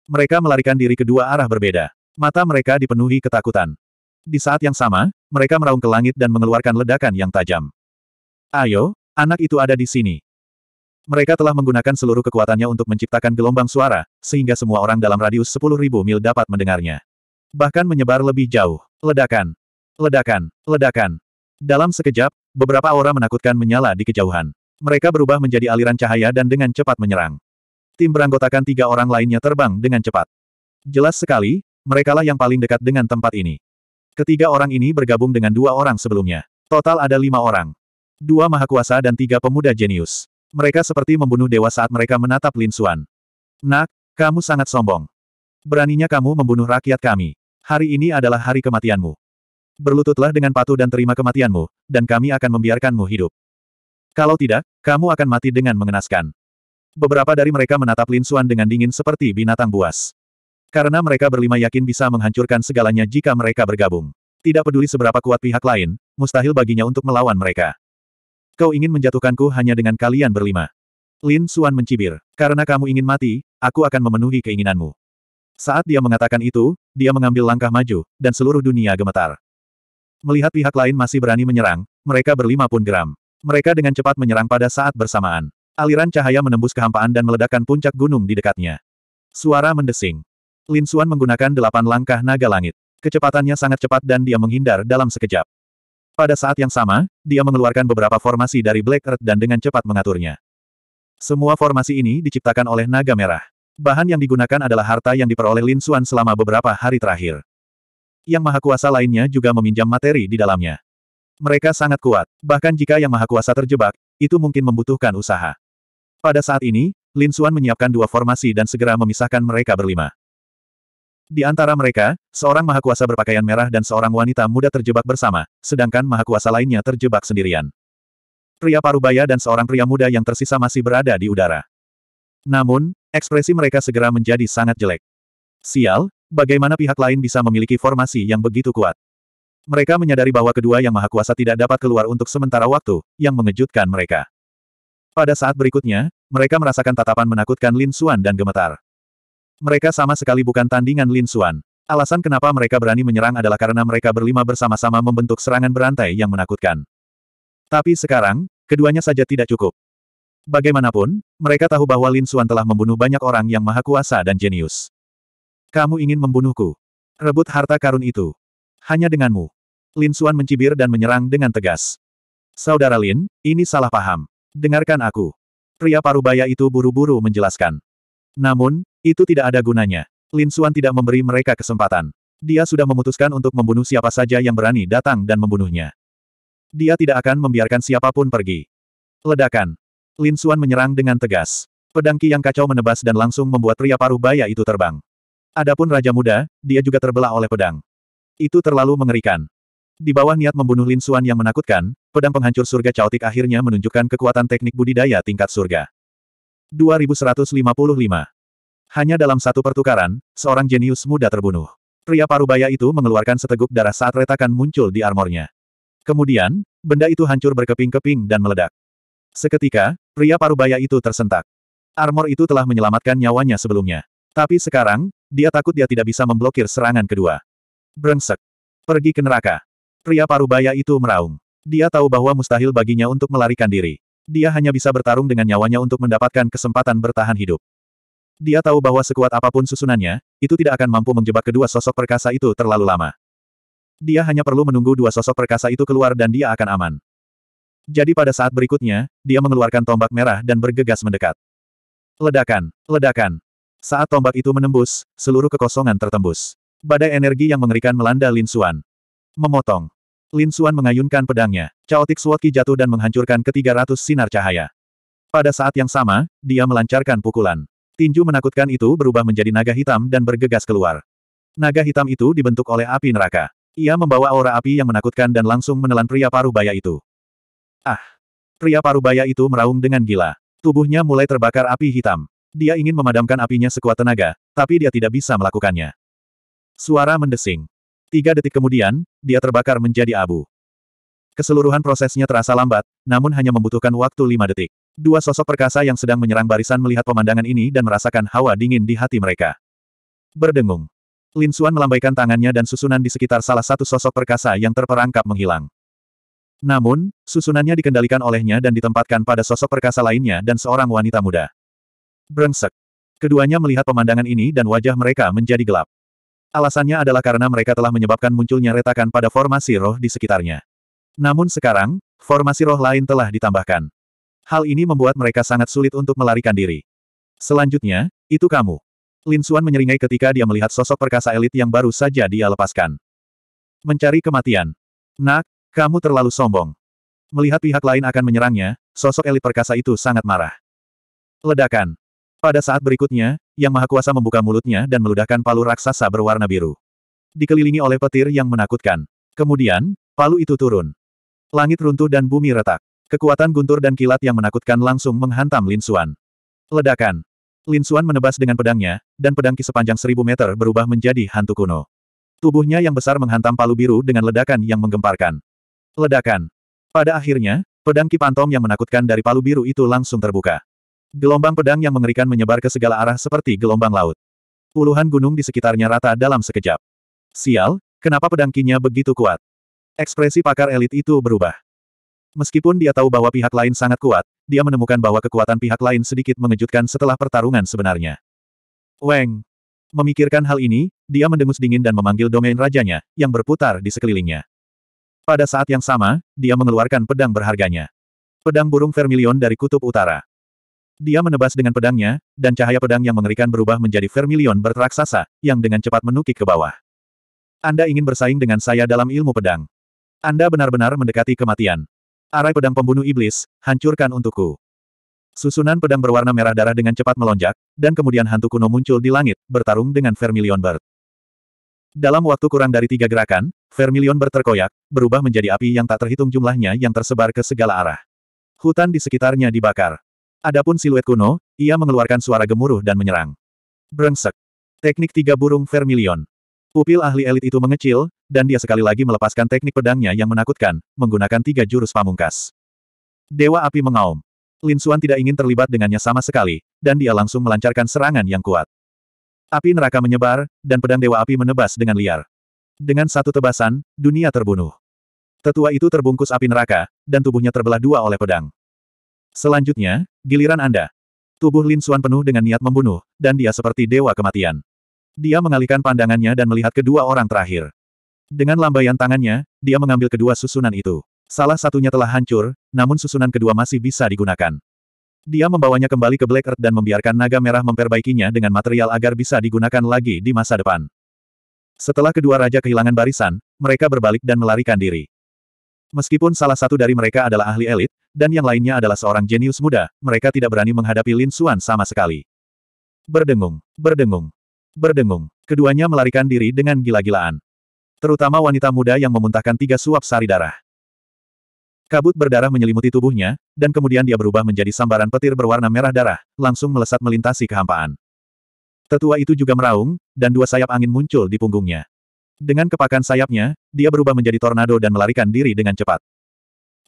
Mereka melarikan diri ke dua arah berbeda. Mata mereka dipenuhi ketakutan. Di saat yang sama, mereka meraung ke langit dan mengeluarkan ledakan yang tajam. Ayo, anak itu ada di sini. Mereka telah menggunakan seluruh kekuatannya untuk menciptakan gelombang suara, sehingga semua orang dalam radius 10.000 mil dapat mendengarnya. Bahkan menyebar lebih jauh. Ledakan. Ledakan. Ledakan. Dalam sekejap, beberapa aura menakutkan menyala di kejauhan. Mereka berubah menjadi aliran cahaya dan dengan cepat menyerang. Tim beranggotakan tiga orang lainnya terbang dengan cepat. Jelas sekali, merekalah yang paling dekat dengan tempat ini. Ketiga orang ini bergabung dengan dua orang sebelumnya. Total ada lima orang. Dua maha kuasa dan tiga pemuda jenius. Mereka seperti membunuh dewa saat mereka menatap Lin Xuan. Nak, kamu sangat sombong. Beraninya kamu membunuh rakyat kami. Hari ini adalah hari kematianmu. Berlututlah dengan patuh dan terima kematianmu, dan kami akan membiarkanmu hidup. Kalau tidak, kamu akan mati dengan mengenaskan. Beberapa dari mereka menatap Lin Xuan dengan dingin seperti binatang buas. Karena mereka berlima yakin bisa menghancurkan segalanya jika mereka bergabung. Tidak peduli seberapa kuat pihak lain, mustahil baginya untuk melawan mereka. Kau ingin menjatuhkanku hanya dengan kalian berlima. Lin Suan mencibir. Karena kamu ingin mati, aku akan memenuhi keinginanmu. Saat dia mengatakan itu, dia mengambil langkah maju, dan seluruh dunia gemetar. Melihat pihak lain masih berani menyerang, mereka berlima pun geram. Mereka dengan cepat menyerang pada saat bersamaan. Aliran cahaya menembus kehampaan dan meledakkan puncak gunung di dekatnya. Suara mendesing. Lin Suan menggunakan delapan langkah naga langit. Kecepatannya sangat cepat dan dia menghindar dalam sekejap. Pada saat yang sama, dia mengeluarkan beberapa formasi dari Black Earth dan dengan cepat mengaturnya. Semua formasi ini diciptakan oleh naga merah. Bahan yang digunakan adalah harta yang diperoleh Lin Xuan selama beberapa hari terakhir. Yang Maha Kuasa lainnya juga meminjam materi di dalamnya. Mereka sangat kuat, bahkan jika Yang Maha Kuasa terjebak, itu mungkin membutuhkan usaha. Pada saat ini, Lin Xuan menyiapkan dua formasi dan segera memisahkan mereka berlima. Di antara mereka, seorang mahakuasa berpakaian merah dan seorang wanita muda terjebak bersama, sedangkan mahakuasa lainnya terjebak sendirian. Pria parubaya dan seorang pria muda yang tersisa masih berada di udara. Namun, ekspresi mereka segera menjadi sangat jelek. Sial, bagaimana pihak lain bisa memiliki formasi yang begitu kuat? Mereka menyadari bahwa kedua yang maha kuasa tidak dapat keluar untuk sementara waktu, yang mengejutkan mereka. Pada saat berikutnya, mereka merasakan tatapan menakutkan Lin Xuan dan gemetar. Mereka sama sekali bukan tandingan Lin Xuan. Alasan kenapa mereka berani menyerang adalah karena mereka berlima bersama-sama membentuk serangan berantai yang menakutkan. Tapi sekarang, keduanya saja tidak cukup. Bagaimanapun, mereka tahu bahwa Lin Xuan telah membunuh banyak orang yang maha kuasa dan jenius. Kamu ingin membunuhku. Rebut harta karun itu. Hanya denganmu. Lin Xuan mencibir dan menyerang dengan tegas. Saudara Lin, ini salah paham. Dengarkan aku. Pria parubaya itu buru-buru menjelaskan. Namun, itu tidak ada gunanya. Lin Suan tidak memberi mereka kesempatan. Dia sudah memutuskan untuk membunuh siapa saja yang berani datang dan membunuhnya. Dia tidak akan membiarkan siapapun pergi. Ledakan. Lin Suan menyerang dengan tegas. Pedangki yang kacau menebas dan langsung membuat pria paruh baya itu terbang. Adapun Raja Muda, dia juga terbelah oleh pedang. Itu terlalu mengerikan. Di bawah niat membunuh Lin Suan yang menakutkan, pedang penghancur surga caotik akhirnya menunjukkan kekuatan teknik budidaya tingkat surga. 2155 hanya dalam satu pertukaran, seorang jenius muda terbunuh. Pria parubaya itu mengeluarkan seteguk darah saat retakan muncul di armornya. Kemudian, benda itu hancur berkeping-keping dan meledak. Seketika, pria parubaya itu tersentak. Armor itu telah menyelamatkan nyawanya sebelumnya. Tapi sekarang, dia takut dia tidak bisa memblokir serangan kedua. Brengsek. Pergi ke neraka. Pria parubaya itu meraung. Dia tahu bahwa mustahil baginya untuk melarikan diri. Dia hanya bisa bertarung dengan nyawanya untuk mendapatkan kesempatan bertahan hidup. Dia tahu bahwa sekuat apapun susunannya, itu tidak akan mampu menjebak kedua sosok perkasa itu terlalu lama. Dia hanya perlu menunggu dua sosok perkasa itu keluar dan dia akan aman. Jadi pada saat berikutnya, dia mengeluarkan tombak merah dan bergegas mendekat. Ledakan, ledakan. Saat tombak itu menembus, seluruh kekosongan tertembus. Badai energi yang mengerikan melanda Lin Xuan. Memotong. Lin Xuan mengayunkan pedangnya. Chaotic Sword jatuh dan menghancurkan ketiga ratus sinar cahaya. Pada saat yang sama, dia melancarkan pukulan. Tinju menakutkan itu berubah menjadi naga hitam dan bergegas keluar. Naga hitam itu dibentuk oleh api neraka. Ia membawa aura api yang menakutkan dan langsung menelan pria baya itu. Ah! Pria baya itu meraung dengan gila. Tubuhnya mulai terbakar api hitam. Dia ingin memadamkan apinya sekuat tenaga, tapi dia tidak bisa melakukannya. Suara mendesing. Tiga detik kemudian, dia terbakar menjadi abu. Keseluruhan prosesnya terasa lambat, namun hanya membutuhkan waktu lima detik. Dua sosok perkasa yang sedang menyerang barisan melihat pemandangan ini dan merasakan hawa dingin di hati mereka. Berdengung. Lin Xuan melambaikan tangannya dan susunan di sekitar salah satu sosok perkasa yang terperangkap menghilang. Namun, susunannya dikendalikan olehnya dan ditempatkan pada sosok perkasa lainnya dan seorang wanita muda. Brengsek. Keduanya melihat pemandangan ini dan wajah mereka menjadi gelap. Alasannya adalah karena mereka telah menyebabkan munculnya retakan pada formasi roh di sekitarnya. Namun sekarang, formasi roh lain telah ditambahkan. Hal ini membuat mereka sangat sulit untuk melarikan diri. Selanjutnya, itu kamu. Lin Suan menyeringai ketika dia melihat sosok perkasa elit yang baru saja dia lepaskan. Mencari kematian. Nak, kamu terlalu sombong. Melihat pihak lain akan menyerangnya, sosok elit perkasa itu sangat marah. Ledakan. Pada saat berikutnya, Yang Maha Kuasa membuka mulutnya dan meludahkan palu raksasa berwarna biru. Dikelilingi oleh petir yang menakutkan. Kemudian, palu itu turun. Langit runtuh dan bumi retak. Kekuatan guntur dan kilat yang menakutkan langsung menghantam Lin Xuan. Ledakan. Lin Xuan menebas dengan pedangnya, dan pedang ki sepanjang seribu meter berubah menjadi hantu kuno. Tubuhnya yang besar menghantam palu biru dengan ledakan yang menggemparkan. Ledakan. Pada akhirnya, pedang ki pantom yang menakutkan dari palu biru itu langsung terbuka. Gelombang pedang yang mengerikan menyebar ke segala arah seperti gelombang laut. Puluhan gunung di sekitarnya rata dalam sekejap. Sial, kenapa pedang kinya begitu kuat? Ekspresi pakar elit itu berubah. Meskipun dia tahu bahwa pihak lain sangat kuat, dia menemukan bahwa kekuatan pihak lain sedikit mengejutkan setelah pertarungan sebenarnya. Weng! Memikirkan hal ini, dia mendengus dingin dan memanggil domain rajanya, yang berputar di sekelilingnya. Pada saat yang sama, dia mengeluarkan pedang berharganya. Pedang burung vermilion dari kutub utara. Dia menebas dengan pedangnya, dan cahaya pedang yang mengerikan berubah menjadi vermilion bertraksasa, yang dengan cepat menukik ke bawah. Anda ingin bersaing dengan saya dalam ilmu pedang. Anda benar-benar mendekati kematian. Arai pedang pembunuh iblis, hancurkan untukku. Susunan pedang berwarna merah darah dengan cepat melonjak, dan kemudian hantu kuno muncul di langit, bertarung dengan Vermilion Bird. Dalam waktu kurang dari tiga gerakan, Vermilion Bird terkoyak, berubah menjadi api yang tak terhitung jumlahnya yang tersebar ke segala arah. Hutan di sekitarnya dibakar. Adapun siluet kuno, ia mengeluarkan suara gemuruh dan menyerang. Brengsek. Teknik tiga burung Vermilion. Pupil ahli elit itu mengecil, dan dia sekali lagi melepaskan teknik pedangnya yang menakutkan, menggunakan tiga jurus pamungkas. Dewa api mengaum. Lin Xuan tidak ingin terlibat dengannya sama sekali, dan dia langsung melancarkan serangan yang kuat. Api neraka menyebar, dan pedang dewa api menebas dengan liar. Dengan satu tebasan, dunia terbunuh. Tetua itu terbungkus api neraka, dan tubuhnya terbelah dua oleh pedang. Selanjutnya, giliran Anda. Tubuh Lin Xuan penuh dengan niat membunuh, dan dia seperti dewa kematian. Dia mengalihkan pandangannya dan melihat kedua orang terakhir. Dengan lambaian tangannya, dia mengambil kedua susunan itu. Salah satunya telah hancur, namun susunan kedua masih bisa digunakan. Dia membawanya kembali ke Black Earth dan membiarkan naga merah memperbaikinya dengan material agar bisa digunakan lagi di masa depan. Setelah kedua raja kehilangan barisan, mereka berbalik dan melarikan diri. Meskipun salah satu dari mereka adalah ahli elit, dan yang lainnya adalah seorang jenius muda, mereka tidak berani menghadapi Lin Xuan sama sekali. Berdengung, berdengung, berdengung. Keduanya melarikan diri dengan gila-gilaan. Terutama wanita muda yang memuntahkan tiga suap sari darah. Kabut berdarah menyelimuti tubuhnya, dan kemudian dia berubah menjadi sambaran petir berwarna merah darah, langsung melesat melintasi kehampaan. Tetua itu juga meraung, dan dua sayap angin muncul di punggungnya. Dengan kepakan sayapnya, dia berubah menjadi tornado dan melarikan diri dengan cepat.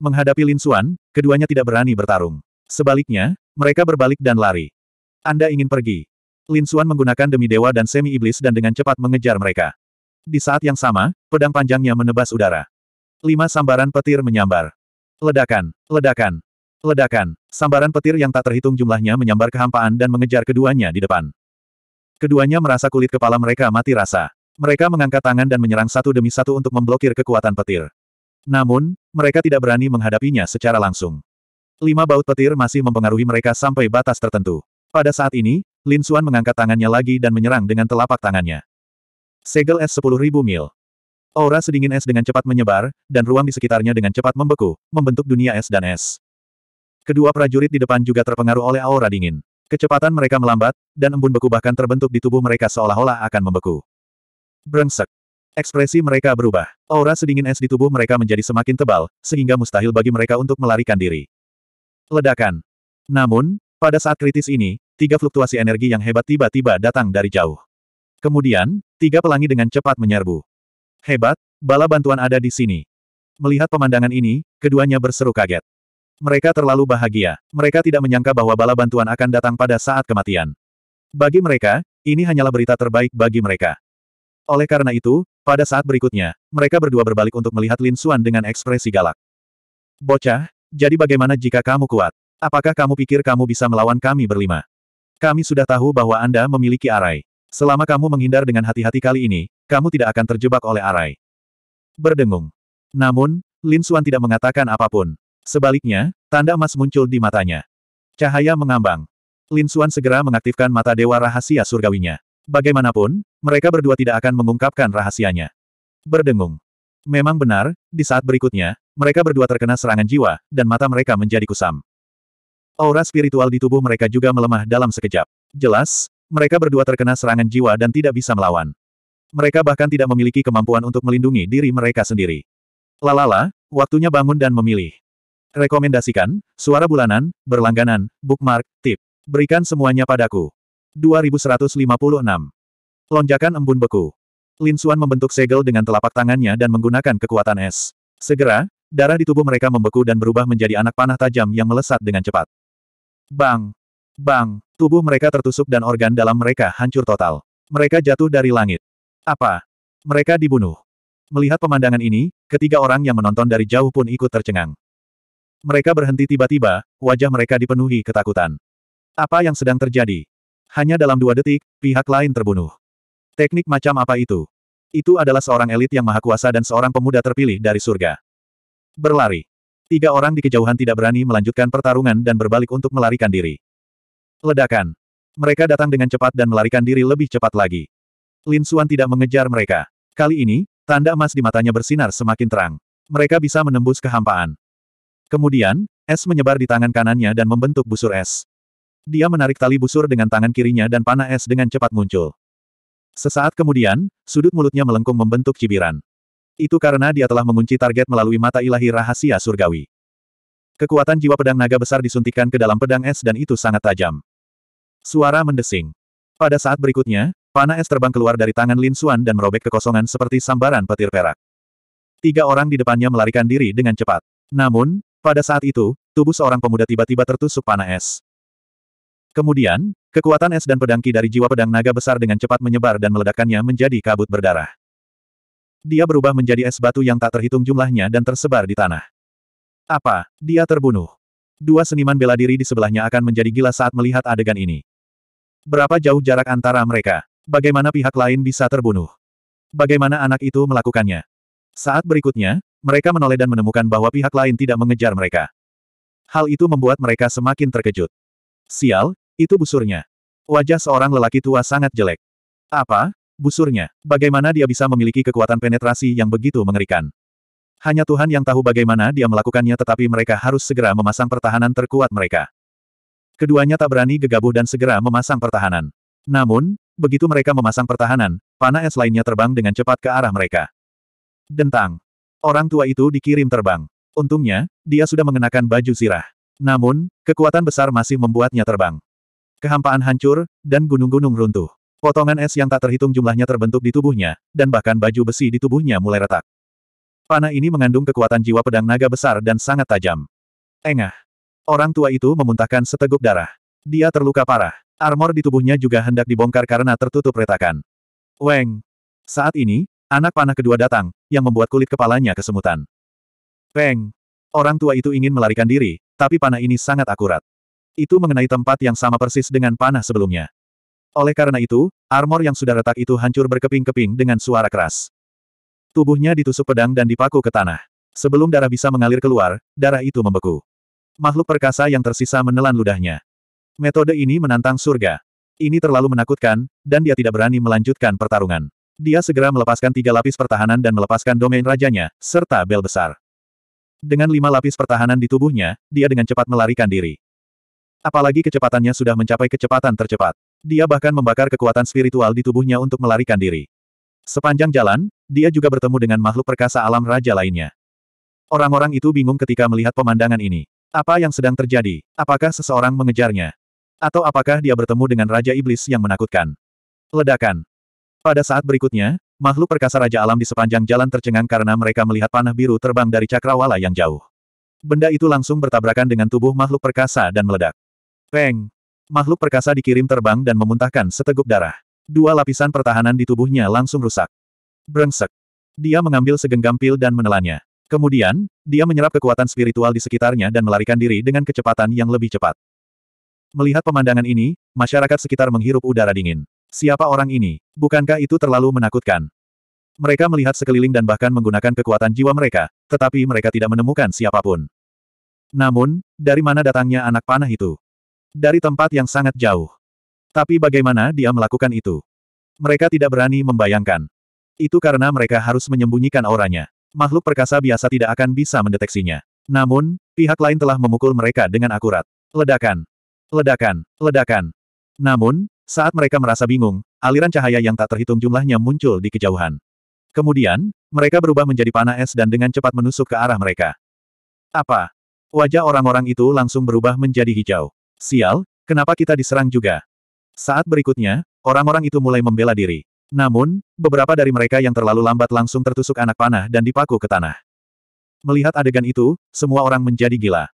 Menghadapi Lin Xuan, keduanya tidak berani bertarung. Sebaliknya, mereka berbalik dan lari. Anda ingin pergi. Lin Xuan menggunakan demi dewa dan semi iblis dan dengan cepat mengejar mereka. Di saat yang sama, pedang panjangnya menebas udara. Lima sambaran petir menyambar. Ledakan, ledakan, ledakan. Sambaran petir yang tak terhitung jumlahnya menyambar kehampaan dan mengejar keduanya di depan. Keduanya merasa kulit kepala mereka mati rasa. Mereka mengangkat tangan dan menyerang satu demi satu untuk memblokir kekuatan petir. Namun, mereka tidak berani menghadapinya secara langsung. Lima baut petir masih mempengaruhi mereka sampai batas tertentu. Pada saat ini, Lin Suan mengangkat tangannya lagi dan menyerang dengan telapak tangannya. Segel es 10.000 mil. Aura sedingin es dengan cepat menyebar, dan ruang di sekitarnya dengan cepat membeku, membentuk dunia es dan es. Kedua prajurit di depan juga terpengaruh oleh aura dingin. Kecepatan mereka melambat, dan embun beku bahkan terbentuk di tubuh mereka seolah-olah akan membeku. Brengsek. Ekspresi mereka berubah. Aura sedingin es di tubuh mereka menjadi semakin tebal, sehingga mustahil bagi mereka untuk melarikan diri. Ledakan. Namun, pada saat kritis ini, tiga fluktuasi energi yang hebat tiba-tiba datang dari jauh. Kemudian, Tiga pelangi dengan cepat menyerbu. Hebat, bala bantuan ada di sini. Melihat pemandangan ini, keduanya berseru kaget. Mereka terlalu bahagia. Mereka tidak menyangka bahwa bala bantuan akan datang pada saat kematian. Bagi mereka, ini hanyalah berita terbaik bagi mereka. Oleh karena itu, pada saat berikutnya, mereka berdua berbalik untuk melihat Lin Xuan dengan ekspresi galak. Bocah, jadi bagaimana jika kamu kuat? Apakah kamu pikir kamu bisa melawan kami berlima? Kami sudah tahu bahwa Anda memiliki arai. Selama kamu menghindar dengan hati-hati kali ini, kamu tidak akan terjebak oleh arai. Berdengung. Namun, Lin Xuan tidak mengatakan apapun. Sebaliknya, tanda emas muncul di matanya. Cahaya mengambang. Lin Xuan segera mengaktifkan mata dewa rahasia surgawinya. Bagaimanapun, mereka berdua tidak akan mengungkapkan rahasianya. Berdengung. Memang benar, di saat berikutnya, mereka berdua terkena serangan jiwa, dan mata mereka menjadi kusam. Aura spiritual di tubuh mereka juga melemah dalam sekejap. Jelas, mereka berdua terkena serangan jiwa dan tidak bisa melawan. Mereka bahkan tidak memiliki kemampuan untuk melindungi diri mereka sendiri. Lalala, waktunya bangun dan memilih. Rekomendasikan, suara bulanan, berlangganan, bookmark, tip. Berikan semuanya padaku. 2156. Lonjakan embun beku. Lin Xuan membentuk segel dengan telapak tangannya dan menggunakan kekuatan es. Segera, darah di tubuh mereka membeku dan berubah menjadi anak panah tajam yang melesat dengan cepat. Bang! Bang! Tubuh mereka tertusuk dan organ dalam mereka hancur total. Mereka jatuh dari langit. Apa? Mereka dibunuh. Melihat pemandangan ini, ketiga orang yang menonton dari jauh pun ikut tercengang. Mereka berhenti tiba-tiba, wajah mereka dipenuhi ketakutan. Apa yang sedang terjadi? Hanya dalam dua detik, pihak lain terbunuh. Teknik macam apa itu? Itu adalah seorang elit yang maha kuasa dan seorang pemuda terpilih dari surga. Berlari. Tiga orang di kejauhan tidak berani melanjutkan pertarungan dan berbalik untuk melarikan diri. Ledakan. Mereka datang dengan cepat dan melarikan diri lebih cepat lagi. Lin Xuan tidak mengejar mereka. Kali ini, tanda emas di matanya bersinar semakin terang. Mereka bisa menembus kehampaan. Kemudian, es menyebar di tangan kanannya dan membentuk busur es. Dia menarik tali busur dengan tangan kirinya dan panah es dengan cepat muncul. Sesaat kemudian, sudut mulutnya melengkung membentuk cibiran. Itu karena dia telah mengunci target melalui mata ilahi rahasia surgawi. Kekuatan jiwa pedang naga besar disuntikan ke dalam pedang es dan itu sangat tajam. Suara mendesing. Pada saat berikutnya, panah es terbang keluar dari tangan Lin Xuan dan merobek kekosongan seperti sambaran petir perak. Tiga orang di depannya melarikan diri dengan cepat. Namun, pada saat itu, tubuh seorang pemuda tiba-tiba tertusuk panah es. Kemudian, kekuatan es dan pedangki dari jiwa pedang naga besar dengan cepat menyebar dan meledakkannya menjadi kabut berdarah. Dia berubah menjadi es batu yang tak terhitung jumlahnya dan tersebar di tanah. Apa? Dia terbunuh. Dua seniman bela diri di sebelahnya akan menjadi gila saat melihat adegan ini. Berapa jauh jarak antara mereka? Bagaimana pihak lain bisa terbunuh? Bagaimana anak itu melakukannya? Saat berikutnya, mereka menoleh dan menemukan bahwa pihak lain tidak mengejar mereka. Hal itu membuat mereka semakin terkejut. Sial, itu busurnya. Wajah seorang lelaki tua sangat jelek. Apa? Busurnya. Bagaimana dia bisa memiliki kekuatan penetrasi yang begitu mengerikan? Hanya Tuhan yang tahu bagaimana dia melakukannya tetapi mereka harus segera memasang pertahanan terkuat mereka. Keduanya tak berani gegabah dan segera memasang pertahanan. Namun, begitu mereka memasang pertahanan, panah es lainnya terbang dengan cepat ke arah mereka. Dentang. Orang tua itu dikirim terbang. Untungnya, dia sudah mengenakan baju sirah. Namun, kekuatan besar masih membuatnya terbang. Kehampaan hancur, dan gunung-gunung runtuh. Potongan es yang tak terhitung jumlahnya terbentuk di tubuhnya, dan bahkan baju besi di tubuhnya mulai retak. Panah ini mengandung kekuatan jiwa pedang naga besar dan sangat tajam. Engah. Orang tua itu memuntahkan seteguk darah. Dia terluka parah. Armor di tubuhnya juga hendak dibongkar karena tertutup retakan. Weng. Saat ini, anak panah kedua datang, yang membuat kulit kepalanya kesemutan. Peng. Orang tua itu ingin melarikan diri, tapi panah ini sangat akurat. Itu mengenai tempat yang sama persis dengan panah sebelumnya. Oleh karena itu, armor yang sudah retak itu hancur berkeping-keping dengan suara keras. Tubuhnya ditusuk pedang dan dipaku ke tanah. Sebelum darah bisa mengalir keluar, darah itu membeku. Makhluk perkasa yang tersisa menelan ludahnya. Metode ini menantang surga. Ini terlalu menakutkan, dan dia tidak berani melanjutkan pertarungan. Dia segera melepaskan tiga lapis pertahanan dan melepaskan domain rajanya, serta bel besar. Dengan lima lapis pertahanan di tubuhnya, dia dengan cepat melarikan diri. Apalagi kecepatannya sudah mencapai kecepatan tercepat. Dia bahkan membakar kekuatan spiritual di tubuhnya untuk melarikan diri. Sepanjang jalan, dia juga bertemu dengan makhluk perkasa alam raja lainnya. Orang-orang itu bingung ketika melihat pemandangan ini. Apa yang sedang terjadi? Apakah seseorang mengejarnya? Atau apakah dia bertemu dengan Raja Iblis yang menakutkan? Ledakan. Pada saat berikutnya, makhluk perkasa Raja Alam di sepanjang jalan tercengang karena mereka melihat panah biru terbang dari cakrawala yang jauh. Benda itu langsung bertabrakan dengan tubuh makhluk perkasa dan meledak. Peng! Makhluk perkasa dikirim terbang dan memuntahkan seteguk darah. Dua lapisan pertahanan di tubuhnya langsung rusak. Brengsek. Dia mengambil segenggam pil dan menelannya. Kemudian, dia menyerap kekuatan spiritual di sekitarnya dan melarikan diri dengan kecepatan yang lebih cepat. Melihat pemandangan ini, masyarakat sekitar menghirup udara dingin. Siapa orang ini? Bukankah itu terlalu menakutkan? Mereka melihat sekeliling dan bahkan menggunakan kekuatan jiwa mereka, tetapi mereka tidak menemukan siapapun. Namun, dari mana datangnya anak panah itu? Dari tempat yang sangat jauh. Tapi bagaimana dia melakukan itu? Mereka tidak berani membayangkan. Itu karena mereka harus menyembunyikan auranya makhluk perkasa biasa tidak akan bisa mendeteksinya. Namun, pihak lain telah memukul mereka dengan akurat. Ledakan. Ledakan. Ledakan. Namun, saat mereka merasa bingung, aliran cahaya yang tak terhitung jumlahnya muncul di kejauhan. Kemudian, mereka berubah menjadi panah es dan dengan cepat menusuk ke arah mereka. Apa? Wajah orang-orang itu langsung berubah menjadi hijau. Sial, kenapa kita diserang juga? Saat berikutnya, orang-orang itu mulai membela diri. Namun, beberapa dari mereka yang terlalu lambat langsung tertusuk anak panah dan dipaku ke tanah. Melihat adegan itu, semua orang menjadi gila.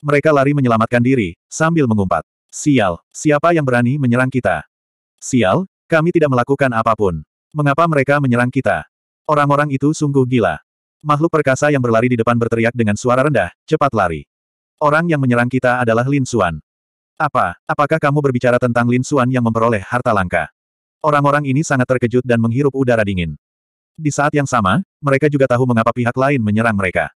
Mereka lari menyelamatkan diri, sambil mengumpat. Sial, siapa yang berani menyerang kita? Sial, kami tidak melakukan apapun. Mengapa mereka menyerang kita? Orang-orang itu sungguh gila. Makhluk perkasa yang berlari di depan berteriak dengan suara rendah, cepat lari. Orang yang menyerang kita adalah Lin Suan. Apa, apakah kamu berbicara tentang Lin Suan yang memperoleh harta langka? Orang-orang ini sangat terkejut dan menghirup udara dingin. Di saat yang sama, mereka juga tahu mengapa pihak lain menyerang mereka.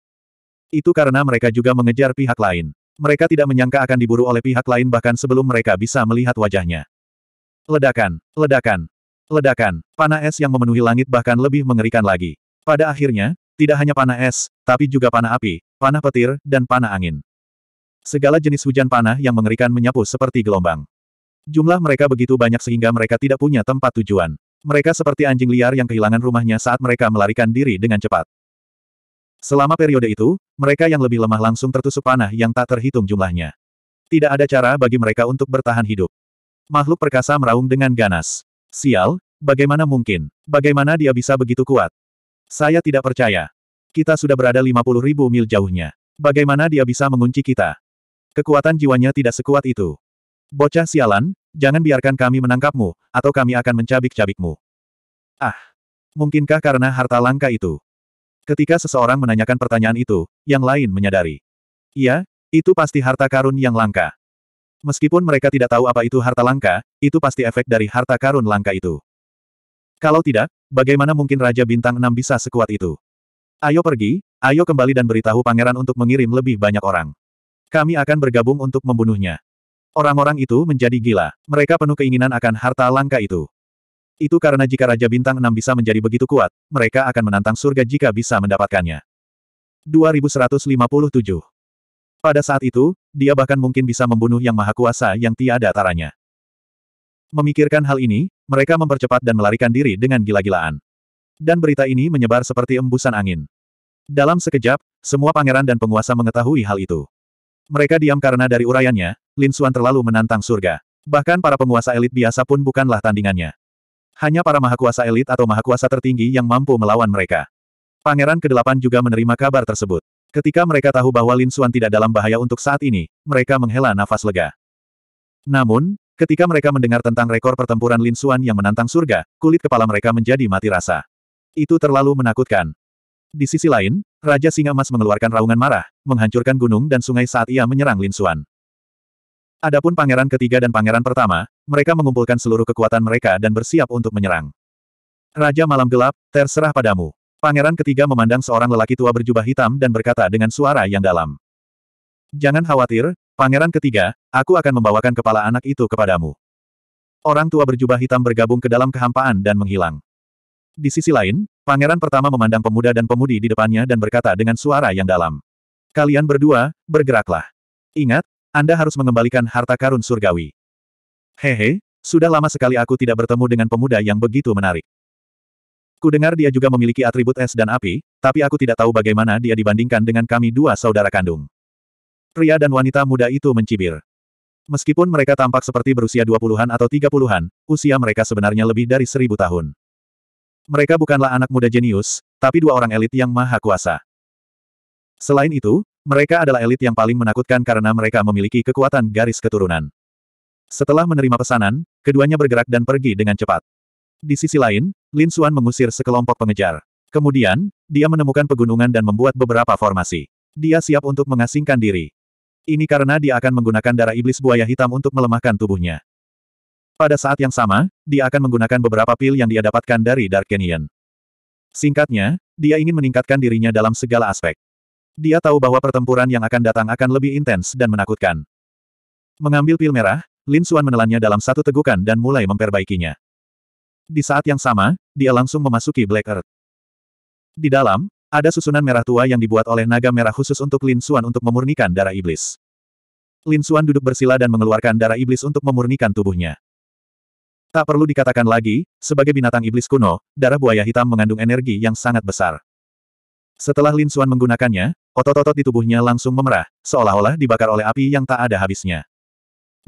Itu karena mereka juga mengejar pihak lain. Mereka tidak menyangka akan diburu oleh pihak lain bahkan sebelum mereka bisa melihat wajahnya. Ledakan, ledakan, ledakan, panah es yang memenuhi langit bahkan lebih mengerikan lagi. Pada akhirnya, tidak hanya panah es, tapi juga panah api, panah petir, dan panah angin. Segala jenis hujan panah yang mengerikan menyapu seperti gelombang. Jumlah mereka begitu banyak sehingga mereka tidak punya tempat tujuan. Mereka seperti anjing liar yang kehilangan rumahnya saat mereka melarikan diri dengan cepat. Selama periode itu, mereka yang lebih lemah langsung tertusuk panah yang tak terhitung jumlahnya. Tidak ada cara bagi mereka untuk bertahan hidup. Makhluk perkasa meraung dengan ganas. Sial, bagaimana mungkin? Bagaimana dia bisa begitu kuat? Saya tidak percaya. Kita sudah berada puluh ribu mil jauhnya. Bagaimana dia bisa mengunci kita? Kekuatan jiwanya tidak sekuat itu. Bocah sialan, jangan biarkan kami menangkapmu, atau kami akan mencabik-cabikmu. Ah! Mungkinkah karena harta langka itu? Ketika seseorang menanyakan pertanyaan itu, yang lain menyadari. Iya, itu pasti harta karun yang langka. Meskipun mereka tidak tahu apa itu harta langka, itu pasti efek dari harta karun langka itu. Kalau tidak, bagaimana mungkin Raja Bintang 6 bisa sekuat itu? Ayo pergi, ayo kembali dan beritahu pangeran untuk mengirim lebih banyak orang. Kami akan bergabung untuk membunuhnya. Orang-orang itu menjadi gila. Mereka penuh keinginan akan harta langka itu. Itu karena jika Raja Bintang 6 bisa menjadi begitu kuat, mereka akan menantang surga jika bisa mendapatkannya. 2157 Pada saat itu, dia bahkan mungkin bisa membunuh yang maha kuasa yang tiada taranya. Memikirkan hal ini, mereka mempercepat dan melarikan diri dengan gila-gilaan. Dan berita ini menyebar seperti embusan angin. Dalam sekejap, semua pangeran dan penguasa mengetahui hal itu. Mereka diam karena dari uraiannya, Lin Suan terlalu menantang surga. Bahkan para penguasa elit biasa pun bukanlah tandingannya. Hanya para mahakuasa elit atau mahakuasa tertinggi yang mampu melawan mereka. Pangeran ke-8 juga menerima kabar tersebut. Ketika mereka tahu bahwa Lin Suan tidak dalam bahaya untuk saat ini, mereka menghela nafas lega. Namun, ketika mereka mendengar tentang rekor pertempuran Lin Suan yang menantang surga, kulit kepala mereka menjadi mati rasa. Itu terlalu menakutkan. Di sisi lain, Raja Singa Mas mengeluarkan raungan marah, menghancurkan gunung dan sungai saat ia menyerang Lin Xuan. Adapun pangeran ketiga dan pangeran pertama, mereka mengumpulkan seluruh kekuatan mereka dan bersiap untuk menyerang. Raja Malam Gelap, terserah padamu. Pangeran ketiga memandang seorang lelaki tua berjubah hitam dan berkata dengan suara yang dalam. Jangan khawatir, pangeran ketiga, aku akan membawakan kepala anak itu kepadamu. Orang tua berjubah hitam bergabung ke dalam kehampaan dan menghilang. Di sisi lain, pangeran pertama memandang pemuda dan pemudi di depannya dan berkata dengan suara yang dalam. Kalian berdua, bergeraklah. Ingat, Anda harus mengembalikan harta karun surgawi. Hehe, sudah lama sekali aku tidak bertemu dengan pemuda yang begitu menarik. Kudengar dia juga memiliki atribut es dan api, tapi aku tidak tahu bagaimana dia dibandingkan dengan kami dua saudara kandung. Pria dan wanita muda itu mencibir. Meskipun mereka tampak seperti berusia 20-an atau 30-an, usia mereka sebenarnya lebih dari seribu tahun. Mereka bukanlah anak muda jenius, tapi dua orang elit yang maha kuasa. Selain itu, mereka adalah elit yang paling menakutkan karena mereka memiliki kekuatan garis keturunan. Setelah menerima pesanan, keduanya bergerak dan pergi dengan cepat. Di sisi lain, Lin Suan mengusir sekelompok pengejar. Kemudian, dia menemukan pegunungan dan membuat beberapa formasi. Dia siap untuk mengasingkan diri. Ini karena dia akan menggunakan darah iblis buaya hitam untuk melemahkan tubuhnya. Pada saat yang sama, dia akan menggunakan beberapa pil yang dia dapatkan dari Dark Canyon. Singkatnya, dia ingin meningkatkan dirinya dalam segala aspek. Dia tahu bahwa pertempuran yang akan datang akan lebih intens dan menakutkan. Mengambil pil merah, Lin Suan menelannya dalam satu tegukan dan mulai memperbaikinya. Di saat yang sama, dia langsung memasuki Black Earth. Di dalam, ada susunan merah tua yang dibuat oleh naga merah khusus untuk Lin Suan untuk memurnikan darah iblis. Lin Suan duduk bersila dan mengeluarkan darah iblis untuk memurnikan tubuhnya. Tak perlu dikatakan lagi, sebagai binatang iblis kuno, darah buaya hitam mengandung energi yang sangat besar. Setelah Lin Xuan menggunakannya, otot-otot di tubuhnya langsung memerah, seolah-olah dibakar oleh api yang tak ada habisnya.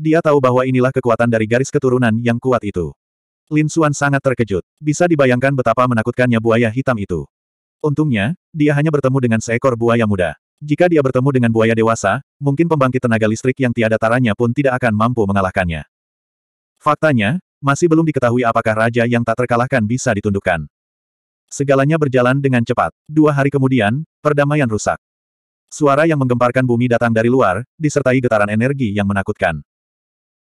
Dia tahu bahwa inilah kekuatan dari garis keturunan yang kuat itu. Lin Xuan sangat terkejut. Bisa dibayangkan betapa menakutkannya buaya hitam itu. Untungnya, dia hanya bertemu dengan seekor buaya muda. Jika dia bertemu dengan buaya dewasa, mungkin pembangkit tenaga listrik yang tiada taranya pun tidak akan mampu mengalahkannya. Faktanya, masih belum diketahui apakah raja yang tak terkalahkan bisa ditundukkan. Segalanya berjalan dengan cepat. Dua hari kemudian, perdamaian rusak. Suara yang menggemparkan bumi datang dari luar, disertai getaran energi yang menakutkan.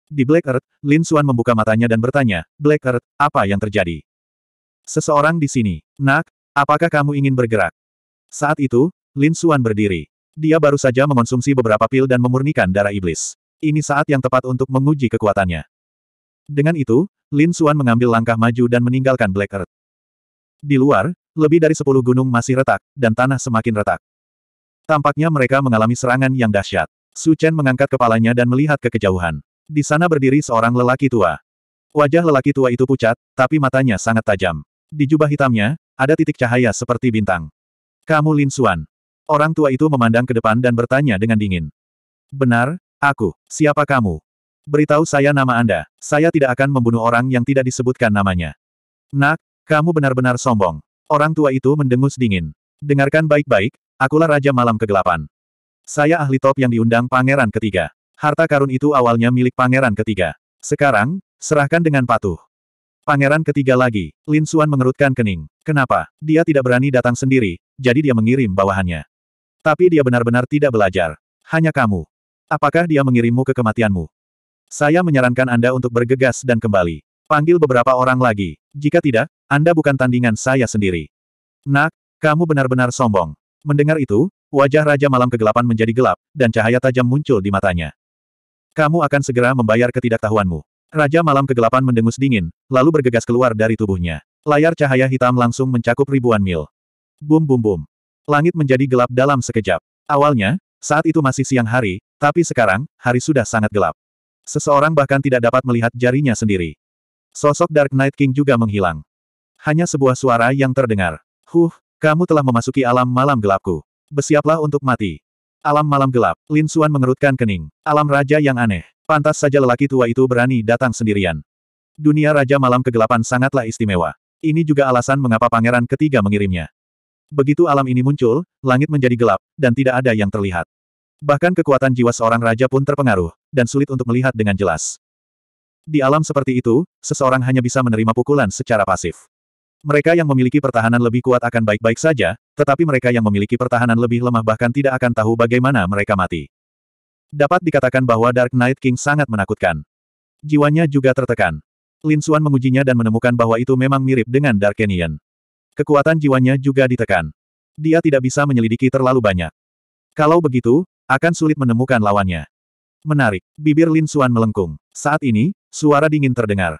Di Black Earth, Lin Xuan membuka matanya dan bertanya, Black Earth, apa yang terjadi? Seseorang di sini. Nak, apakah kamu ingin bergerak? Saat itu, Lin Xuan berdiri. Dia baru saja mengonsumsi beberapa pil dan memurnikan darah iblis. Ini saat yang tepat untuk menguji kekuatannya. Dengan itu, Lin Xuan mengambil langkah maju dan meninggalkan Black Earth. Di luar, lebih dari sepuluh gunung masih retak, dan tanah semakin retak. Tampaknya mereka mengalami serangan yang dahsyat. Su Chen mengangkat kepalanya dan melihat ke kejauhan. Di sana berdiri seorang lelaki tua. Wajah lelaki tua itu pucat, tapi matanya sangat tajam. Di jubah hitamnya, ada titik cahaya seperti bintang. Kamu Lin Xuan. Orang tua itu memandang ke depan dan bertanya dengan dingin. Benar, aku. Siapa kamu? Beritahu saya nama Anda. Saya tidak akan membunuh orang yang tidak disebutkan namanya. Nak, kamu benar-benar sombong. Orang tua itu mendengus dingin. Dengarkan baik-baik, akulah Raja Malam Kegelapan. Saya ahli top yang diundang pangeran ketiga. Harta karun itu awalnya milik pangeran ketiga. Sekarang, serahkan dengan patuh. Pangeran ketiga lagi, Lin Suan mengerutkan kening. Kenapa? Dia tidak berani datang sendiri, jadi dia mengirim bawahannya. Tapi dia benar-benar tidak belajar. Hanya kamu. Apakah dia mengirimmu ke kematianmu? Saya menyarankan Anda untuk bergegas dan kembali. Panggil beberapa orang lagi. Jika tidak, Anda bukan tandingan saya sendiri. Nak, kamu benar-benar sombong. Mendengar itu, wajah Raja Malam Kegelapan menjadi gelap, dan cahaya tajam muncul di matanya. Kamu akan segera membayar ketidaktahuanmu. Raja Malam Kegelapan mendengus dingin, lalu bergegas keluar dari tubuhnya. Layar cahaya hitam langsung mencakup ribuan mil. Bum bum bum. Langit menjadi gelap dalam sekejap. Awalnya, saat itu masih siang hari, tapi sekarang, hari sudah sangat gelap. Seseorang bahkan tidak dapat melihat jarinya sendiri. Sosok Dark Knight King juga menghilang. Hanya sebuah suara yang terdengar. Huh, kamu telah memasuki alam malam gelapku. Bersiaplah untuk mati. Alam malam gelap, Lin Xuan mengerutkan kening. Alam raja yang aneh. Pantas saja lelaki tua itu berani datang sendirian. Dunia raja malam kegelapan sangatlah istimewa. Ini juga alasan mengapa pangeran ketiga mengirimnya. Begitu alam ini muncul, langit menjadi gelap, dan tidak ada yang terlihat. Bahkan kekuatan jiwa seorang raja pun terpengaruh, dan sulit untuk melihat dengan jelas. Di alam seperti itu, seseorang hanya bisa menerima pukulan secara pasif. Mereka yang memiliki pertahanan lebih kuat akan baik-baik saja, tetapi mereka yang memiliki pertahanan lebih lemah bahkan tidak akan tahu bagaimana mereka mati. Dapat dikatakan bahwa Dark Knight King sangat menakutkan. Jiwanya juga tertekan. Lin Xuan mengujinya dan menemukan bahwa itu memang mirip dengan Darkenian. Kekuatan jiwanya juga ditekan. Dia tidak bisa menyelidiki terlalu banyak. Kalau begitu, akan sulit menemukan lawannya. Menarik, bibir Lin Suan melengkung. Saat ini, suara dingin terdengar.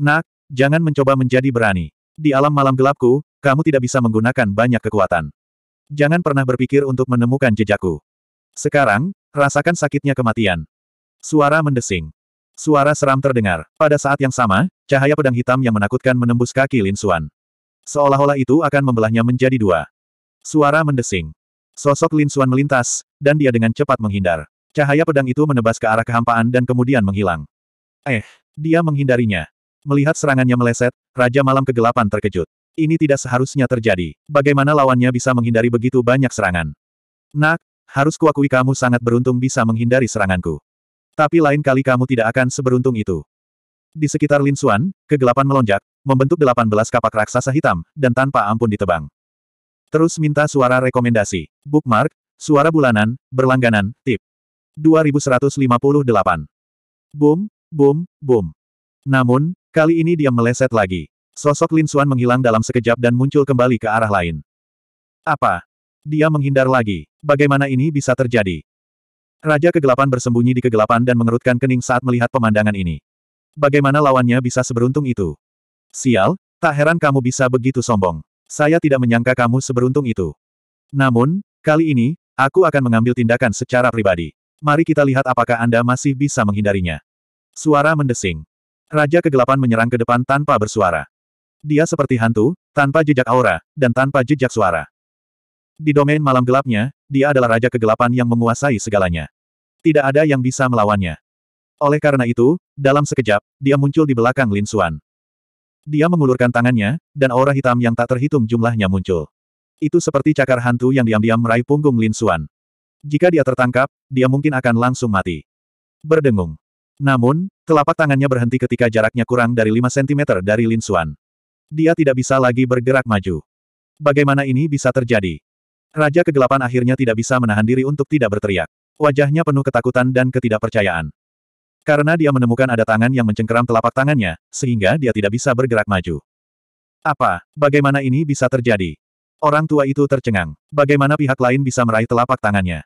Nak, jangan mencoba menjadi berani. Di alam malam gelapku, kamu tidak bisa menggunakan banyak kekuatan. Jangan pernah berpikir untuk menemukan jejakku. Sekarang, rasakan sakitnya kematian. Suara mendesing. Suara seram terdengar. Pada saat yang sama, cahaya pedang hitam yang menakutkan menembus kaki Lin Suan. Seolah-olah itu akan membelahnya menjadi dua. Suara mendesing. Sosok Lin Xuan melintas, dan dia dengan cepat menghindar. Cahaya pedang itu menebas ke arah kehampaan dan kemudian menghilang. Eh, dia menghindarinya. Melihat serangannya meleset, Raja Malam Kegelapan terkejut. Ini tidak seharusnya terjadi. Bagaimana lawannya bisa menghindari begitu banyak serangan? Nak, harus kuakui kamu sangat beruntung bisa menghindari seranganku. Tapi lain kali kamu tidak akan seberuntung itu. Di sekitar Lin Xuan, kegelapan melonjak, membentuk 18 kapak raksasa hitam, dan tanpa ampun ditebang. Terus minta suara rekomendasi. Bookmark, suara bulanan, berlangganan, tip. 2158. Boom, boom, boom. Namun, kali ini dia meleset lagi. Sosok Lin Suan menghilang dalam sekejap dan muncul kembali ke arah lain. Apa? Dia menghindar lagi. Bagaimana ini bisa terjadi? Raja kegelapan bersembunyi di kegelapan dan mengerutkan kening saat melihat pemandangan ini. Bagaimana lawannya bisa seberuntung itu? Sial, tak heran kamu bisa begitu sombong. Saya tidak menyangka kamu seberuntung itu. Namun, kali ini, aku akan mengambil tindakan secara pribadi. Mari kita lihat apakah Anda masih bisa menghindarinya. Suara mendesing. Raja kegelapan menyerang ke depan tanpa bersuara. Dia seperti hantu, tanpa jejak aura, dan tanpa jejak suara. Di domain malam gelapnya, dia adalah raja kegelapan yang menguasai segalanya. Tidak ada yang bisa melawannya. Oleh karena itu, dalam sekejap, dia muncul di belakang Lin Suan. Dia mengulurkan tangannya, dan aura hitam yang tak terhitung jumlahnya muncul. Itu seperti cakar hantu yang diam-diam meraih punggung Lin Xuan. Jika dia tertangkap, dia mungkin akan langsung mati. Berdengung. Namun, telapak tangannya berhenti ketika jaraknya kurang dari 5 cm dari Lin Xuan. Dia tidak bisa lagi bergerak maju. Bagaimana ini bisa terjadi? Raja kegelapan akhirnya tidak bisa menahan diri untuk tidak berteriak. Wajahnya penuh ketakutan dan ketidakpercayaan. Karena dia menemukan ada tangan yang mencengkeram telapak tangannya, sehingga dia tidak bisa bergerak maju. Apa? Bagaimana ini bisa terjadi? Orang tua itu tercengang. Bagaimana pihak lain bisa meraih telapak tangannya?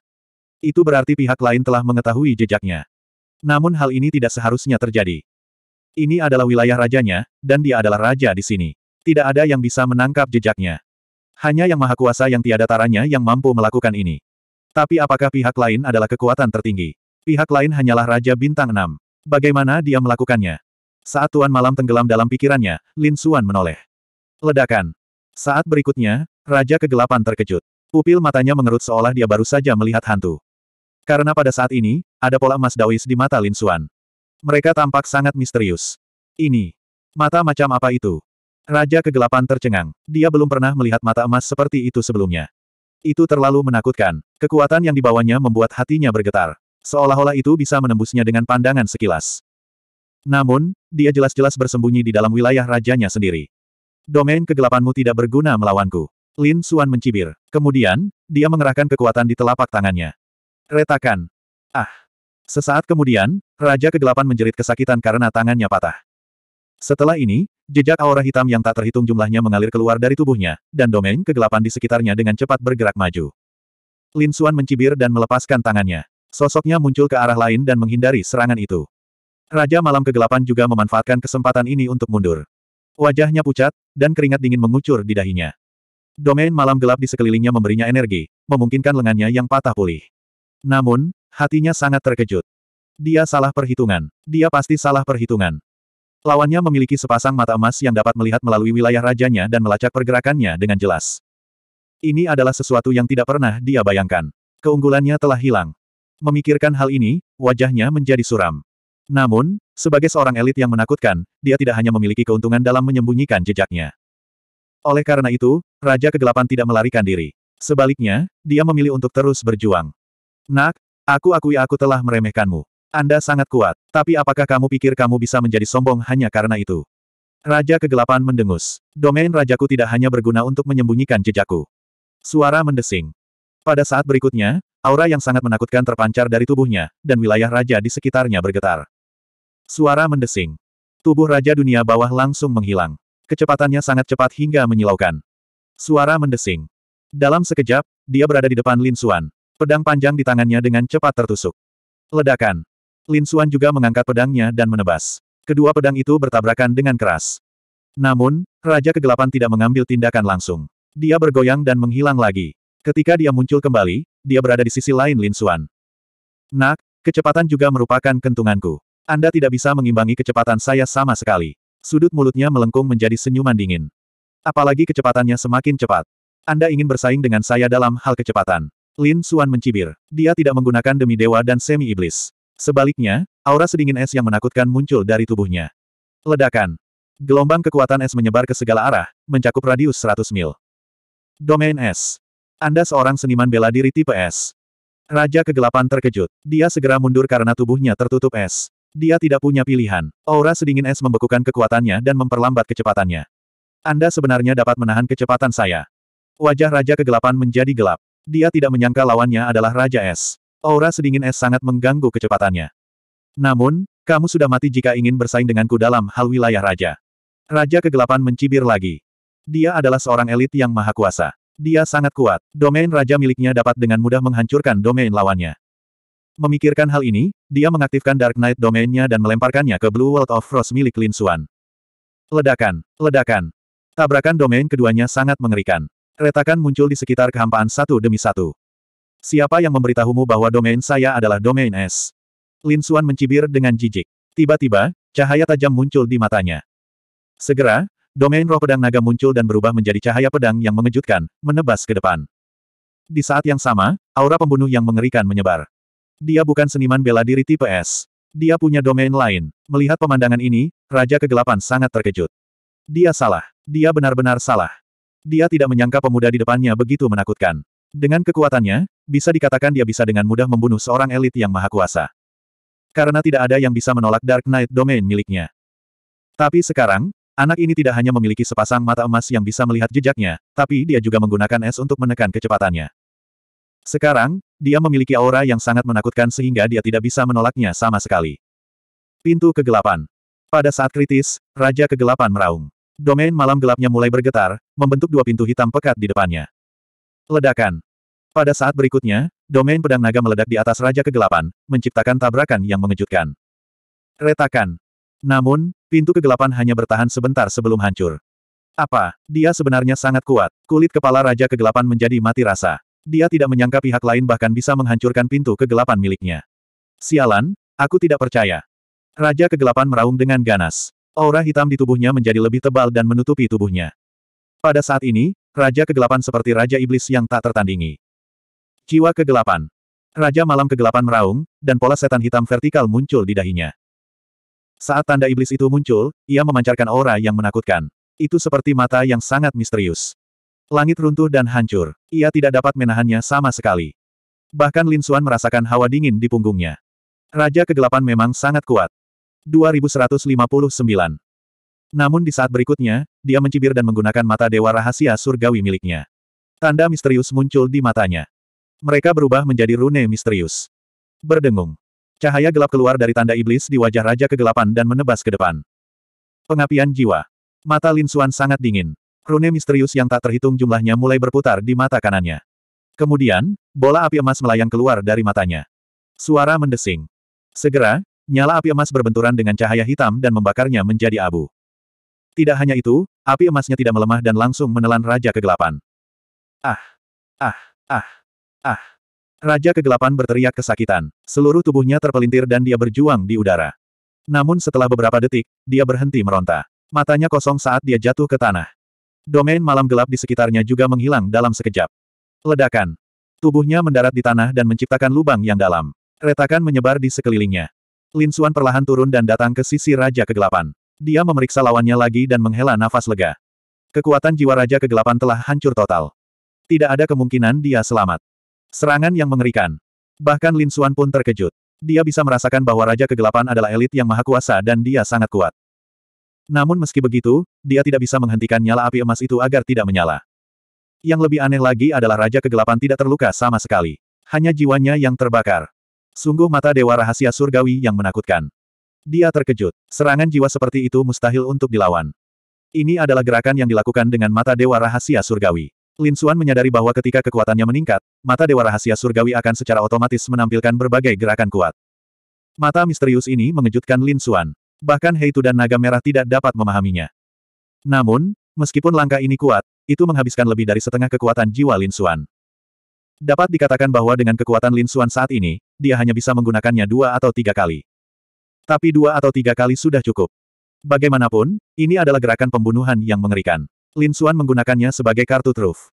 Itu berarti pihak lain telah mengetahui jejaknya. Namun hal ini tidak seharusnya terjadi. Ini adalah wilayah rajanya, dan dia adalah raja di sini. Tidak ada yang bisa menangkap jejaknya. Hanya yang maha kuasa yang tiada taranya yang mampu melakukan ini. Tapi apakah pihak lain adalah kekuatan tertinggi? Pihak lain hanyalah Raja Bintang 6. Bagaimana dia melakukannya? Saat Tuan Malam tenggelam dalam pikirannya, Lin Suan menoleh. Ledakan. Saat berikutnya, Raja Kegelapan terkejut. Pupil matanya mengerut seolah dia baru saja melihat hantu. Karena pada saat ini, ada pola emas dawis di mata Lin Suan. Mereka tampak sangat misterius. Ini. Mata macam apa itu? Raja kegelapan tercengang. Dia belum pernah melihat mata emas seperti itu sebelumnya. Itu terlalu menakutkan. Kekuatan yang dibawanya membuat hatinya bergetar. Seolah-olah itu bisa menembusnya dengan pandangan sekilas. Namun, dia jelas-jelas bersembunyi di dalam wilayah rajanya sendiri. Domain kegelapanmu tidak berguna melawanku. Lin Suan mencibir. Kemudian, dia mengerahkan kekuatan di telapak tangannya. Retakan. Ah. Sesaat kemudian, Raja Kegelapan menjerit kesakitan karena tangannya patah. Setelah ini, jejak aura hitam yang tak terhitung jumlahnya mengalir keluar dari tubuhnya, dan domain kegelapan di sekitarnya dengan cepat bergerak maju. Lin Suan mencibir dan melepaskan tangannya. Sosoknya muncul ke arah lain dan menghindari serangan itu. Raja Malam Kegelapan juga memanfaatkan kesempatan ini untuk mundur. Wajahnya pucat, dan keringat dingin mengucur di dahinya. Domain malam gelap di sekelilingnya memberinya energi, memungkinkan lengannya yang patah pulih. Namun, hatinya sangat terkejut. Dia salah perhitungan. Dia pasti salah perhitungan. Lawannya memiliki sepasang mata emas yang dapat melihat melalui wilayah rajanya dan melacak pergerakannya dengan jelas. Ini adalah sesuatu yang tidak pernah dia bayangkan. Keunggulannya telah hilang. Memikirkan hal ini, wajahnya menjadi suram. Namun, sebagai seorang elit yang menakutkan, dia tidak hanya memiliki keuntungan dalam menyembunyikan jejaknya. Oleh karena itu, Raja Kegelapan tidak melarikan diri. Sebaliknya, dia memilih untuk terus berjuang. Nak, aku akui aku telah meremehkanmu. Anda sangat kuat, tapi apakah kamu pikir kamu bisa menjadi sombong hanya karena itu? Raja Kegelapan mendengus. Domain Rajaku tidak hanya berguna untuk menyembunyikan jejakku. Suara mendesing. Pada saat berikutnya, Aura yang sangat menakutkan terpancar dari tubuhnya, dan wilayah raja di sekitarnya bergetar. Suara mendesing. Tubuh raja dunia bawah langsung menghilang. Kecepatannya sangat cepat hingga menyilaukan. Suara mendesing. Dalam sekejap, dia berada di depan Lin Suan. Pedang panjang di tangannya dengan cepat tertusuk. Ledakan. Lin Suan juga mengangkat pedangnya dan menebas. Kedua pedang itu bertabrakan dengan keras. Namun, Raja Kegelapan tidak mengambil tindakan langsung. Dia bergoyang dan menghilang lagi. Ketika dia muncul kembali, dia berada di sisi lain Lin Xuan. Nak, kecepatan juga merupakan kentunganku. Anda tidak bisa mengimbangi kecepatan saya sama sekali. Sudut mulutnya melengkung menjadi senyuman dingin. Apalagi kecepatannya semakin cepat. Anda ingin bersaing dengan saya dalam hal kecepatan. Lin Xuan mencibir. Dia tidak menggunakan demi dewa dan semi-iblis. Sebaliknya, aura sedingin es yang menakutkan muncul dari tubuhnya. Ledakan. Gelombang kekuatan es menyebar ke segala arah, mencakup radius 100 mil. Domain es. Anda seorang seniman bela diri tipe S. Raja kegelapan terkejut. Dia segera mundur karena tubuhnya tertutup es. Dia tidak punya pilihan. Aura sedingin es membekukan kekuatannya dan memperlambat kecepatannya. Anda sebenarnya dapat menahan kecepatan saya. Wajah Raja kegelapan menjadi gelap. Dia tidak menyangka lawannya adalah Raja Es. Aura sedingin es sangat mengganggu kecepatannya. Namun, kamu sudah mati jika ingin bersaing denganku dalam hal wilayah Raja. Raja kegelapan mencibir lagi. Dia adalah seorang elit yang maha kuasa. Dia sangat kuat. Domain raja miliknya dapat dengan mudah menghancurkan domain lawannya. Memikirkan hal ini, dia mengaktifkan Dark Knight domainnya dan melemparkannya ke Blue World of Frost milik Lin Xuan. Ledakan, ledakan. Tabrakan domain keduanya sangat mengerikan. Retakan muncul di sekitar kehampaan satu demi satu. Siapa yang memberitahumu bahwa domain saya adalah domain es? Lin Xuan mencibir dengan jijik. Tiba-tiba, cahaya tajam muncul di matanya. Segera, Domain roh pedang naga muncul dan berubah menjadi cahaya pedang yang mengejutkan, menebas ke depan. Di saat yang sama, aura pembunuh yang mengerikan menyebar. Dia bukan seniman bela diri tipe S. Dia punya domain lain. Melihat pemandangan ini, Raja Kegelapan sangat terkejut. Dia salah. Dia benar-benar salah. Dia tidak menyangka pemuda di depannya begitu menakutkan. Dengan kekuatannya, bisa dikatakan dia bisa dengan mudah membunuh seorang elit yang maha kuasa. Karena tidak ada yang bisa menolak Dark Knight domain miliknya. Tapi sekarang, Anak ini tidak hanya memiliki sepasang mata emas yang bisa melihat jejaknya, tapi dia juga menggunakan es untuk menekan kecepatannya. Sekarang, dia memiliki aura yang sangat menakutkan sehingga dia tidak bisa menolaknya sama sekali. Pintu kegelapan. Pada saat kritis, Raja Kegelapan meraung. Domain malam gelapnya mulai bergetar, membentuk dua pintu hitam pekat di depannya. Ledakan. Pada saat berikutnya, domain pedang naga meledak di atas Raja Kegelapan, menciptakan tabrakan yang mengejutkan. Retakan. Namun, pintu kegelapan hanya bertahan sebentar sebelum hancur. Apa, dia sebenarnya sangat kuat. Kulit kepala Raja Kegelapan menjadi mati rasa. Dia tidak menyangka pihak lain bahkan bisa menghancurkan pintu kegelapan miliknya. Sialan, aku tidak percaya. Raja Kegelapan meraung dengan ganas. Aura hitam di tubuhnya menjadi lebih tebal dan menutupi tubuhnya. Pada saat ini, Raja Kegelapan seperti Raja Iblis yang tak tertandingi. Jiwa Kegelapan. Raja Malam Kegelapan meraung, dan pola setan hitam vertikal muncul di dahinya. Saat tanda iblis itu muncul, ia memancarkan aura yang menakutkan. Itu seperti mata yang sangat misterius. Langit runtuh dan hancur. Ia tidak dapat menahannya sama sekali. Bahkan Lin Suan merasakan hawa dingin di punggungnya. Raja kegelapan memang sangat kuat. 2159. Namun di saat berikutnya, dia mencibir dan menggunakan mata dewa rahasia surgawi miliknya. Tanda misterius muncul di matanya. Mereka berubah menjadi rune misterius. Berdengung. Cahaya gelap keluar dari tanda iblis di wajah Raja Kegelapan dan menebas ke depan. Pengapian jiwa. Mata Lin Suan sangat dingin. Rune misterius yang tak terhitung jumlahnya mulai berputar di mata kanannya. Kemudian, bola api emas melayang keluar dari matanya. Suara mendesing. Segera, nyala api emas berbenturan dengan cahaya hitam dan membakarnya menjadi abu. Tidak hanya itu, api emasnya tidak melemah dan langsung menelan Raja Kegelapan. Ah! Ah! Ah! Ah! ah. Raja kegelapan berteriak kesakitan. Seluruh tubuhnya terpelintir dan dia berjuang di udara. Namun setelah beberapa detik, dia berhenti meronta. Matanya kosong saat dia jatuh ke tanah. Domain malam gelap di sekitarnya juga menghilang dalam sekejap. Ledakan. Tubuhnya mendarat di tanah dan menciptakan lubang yang dalam. Retakan menyebar di sekelilingnya. Lin Suan perlahan turun dan datang ke sisi Raja Kegelapan. Dia memeriksa lawannya lagi dan menghela nafas lega. Kekuatan jiwa Raja Kegelapan telah hancur total. Tidak ada kemungkinan dia selamat. Serangan yang mengerikan. Bahkan Lin Xuan pun terkejut. Dia bisa merasakan bahwa Raja Kegelapan adalah elit yang maha kuasa dan dia sangat kuat. Namun meski begitu, dia tidak bisa menghentikan nyala api emas itu agar tidak menyala. Yang lebih aneh lagi adalah Raja Kegelapan tidak terluka sama sekali. Hanya jiwanya yang terbakar. Sungguh mata Dewa Rahasia Surgawi yang menakutkan. Dia terkejut. Serangan jiwa seperti itu mustahil untuk dilawan. Ini adalah gerakan yang dilakukan dengan mata Dewa Rahasia Surgawi. Lin Xuan menyadari bahwa ketika kekuatannya meningkat, mata Dewa Rahasia Surgawi akan secara otomatis menampilkan berbagai gerakan kuat. Mata misterius ini mengejutkan Lin Xuan. Bahkan Heitu dan Naga Merah tidak dapat memahaminya. Namun, meskipun langkah ini kuat, itu menghabiskan lebih dari setengah kekuatan jiwa Lin Xuan. Dapat dikatakan bahwa dengan kekuatan Lin Xuan saat ini, dia hanya bisa menggunakannya dua atau tiga kali. Tapi dua atau tiga kali sudah cukup. Bagaimanapun, ini adalah gerakan pembunuhan yang mengerikan. Lin Xuan menggunakannya sebagai kartu truf.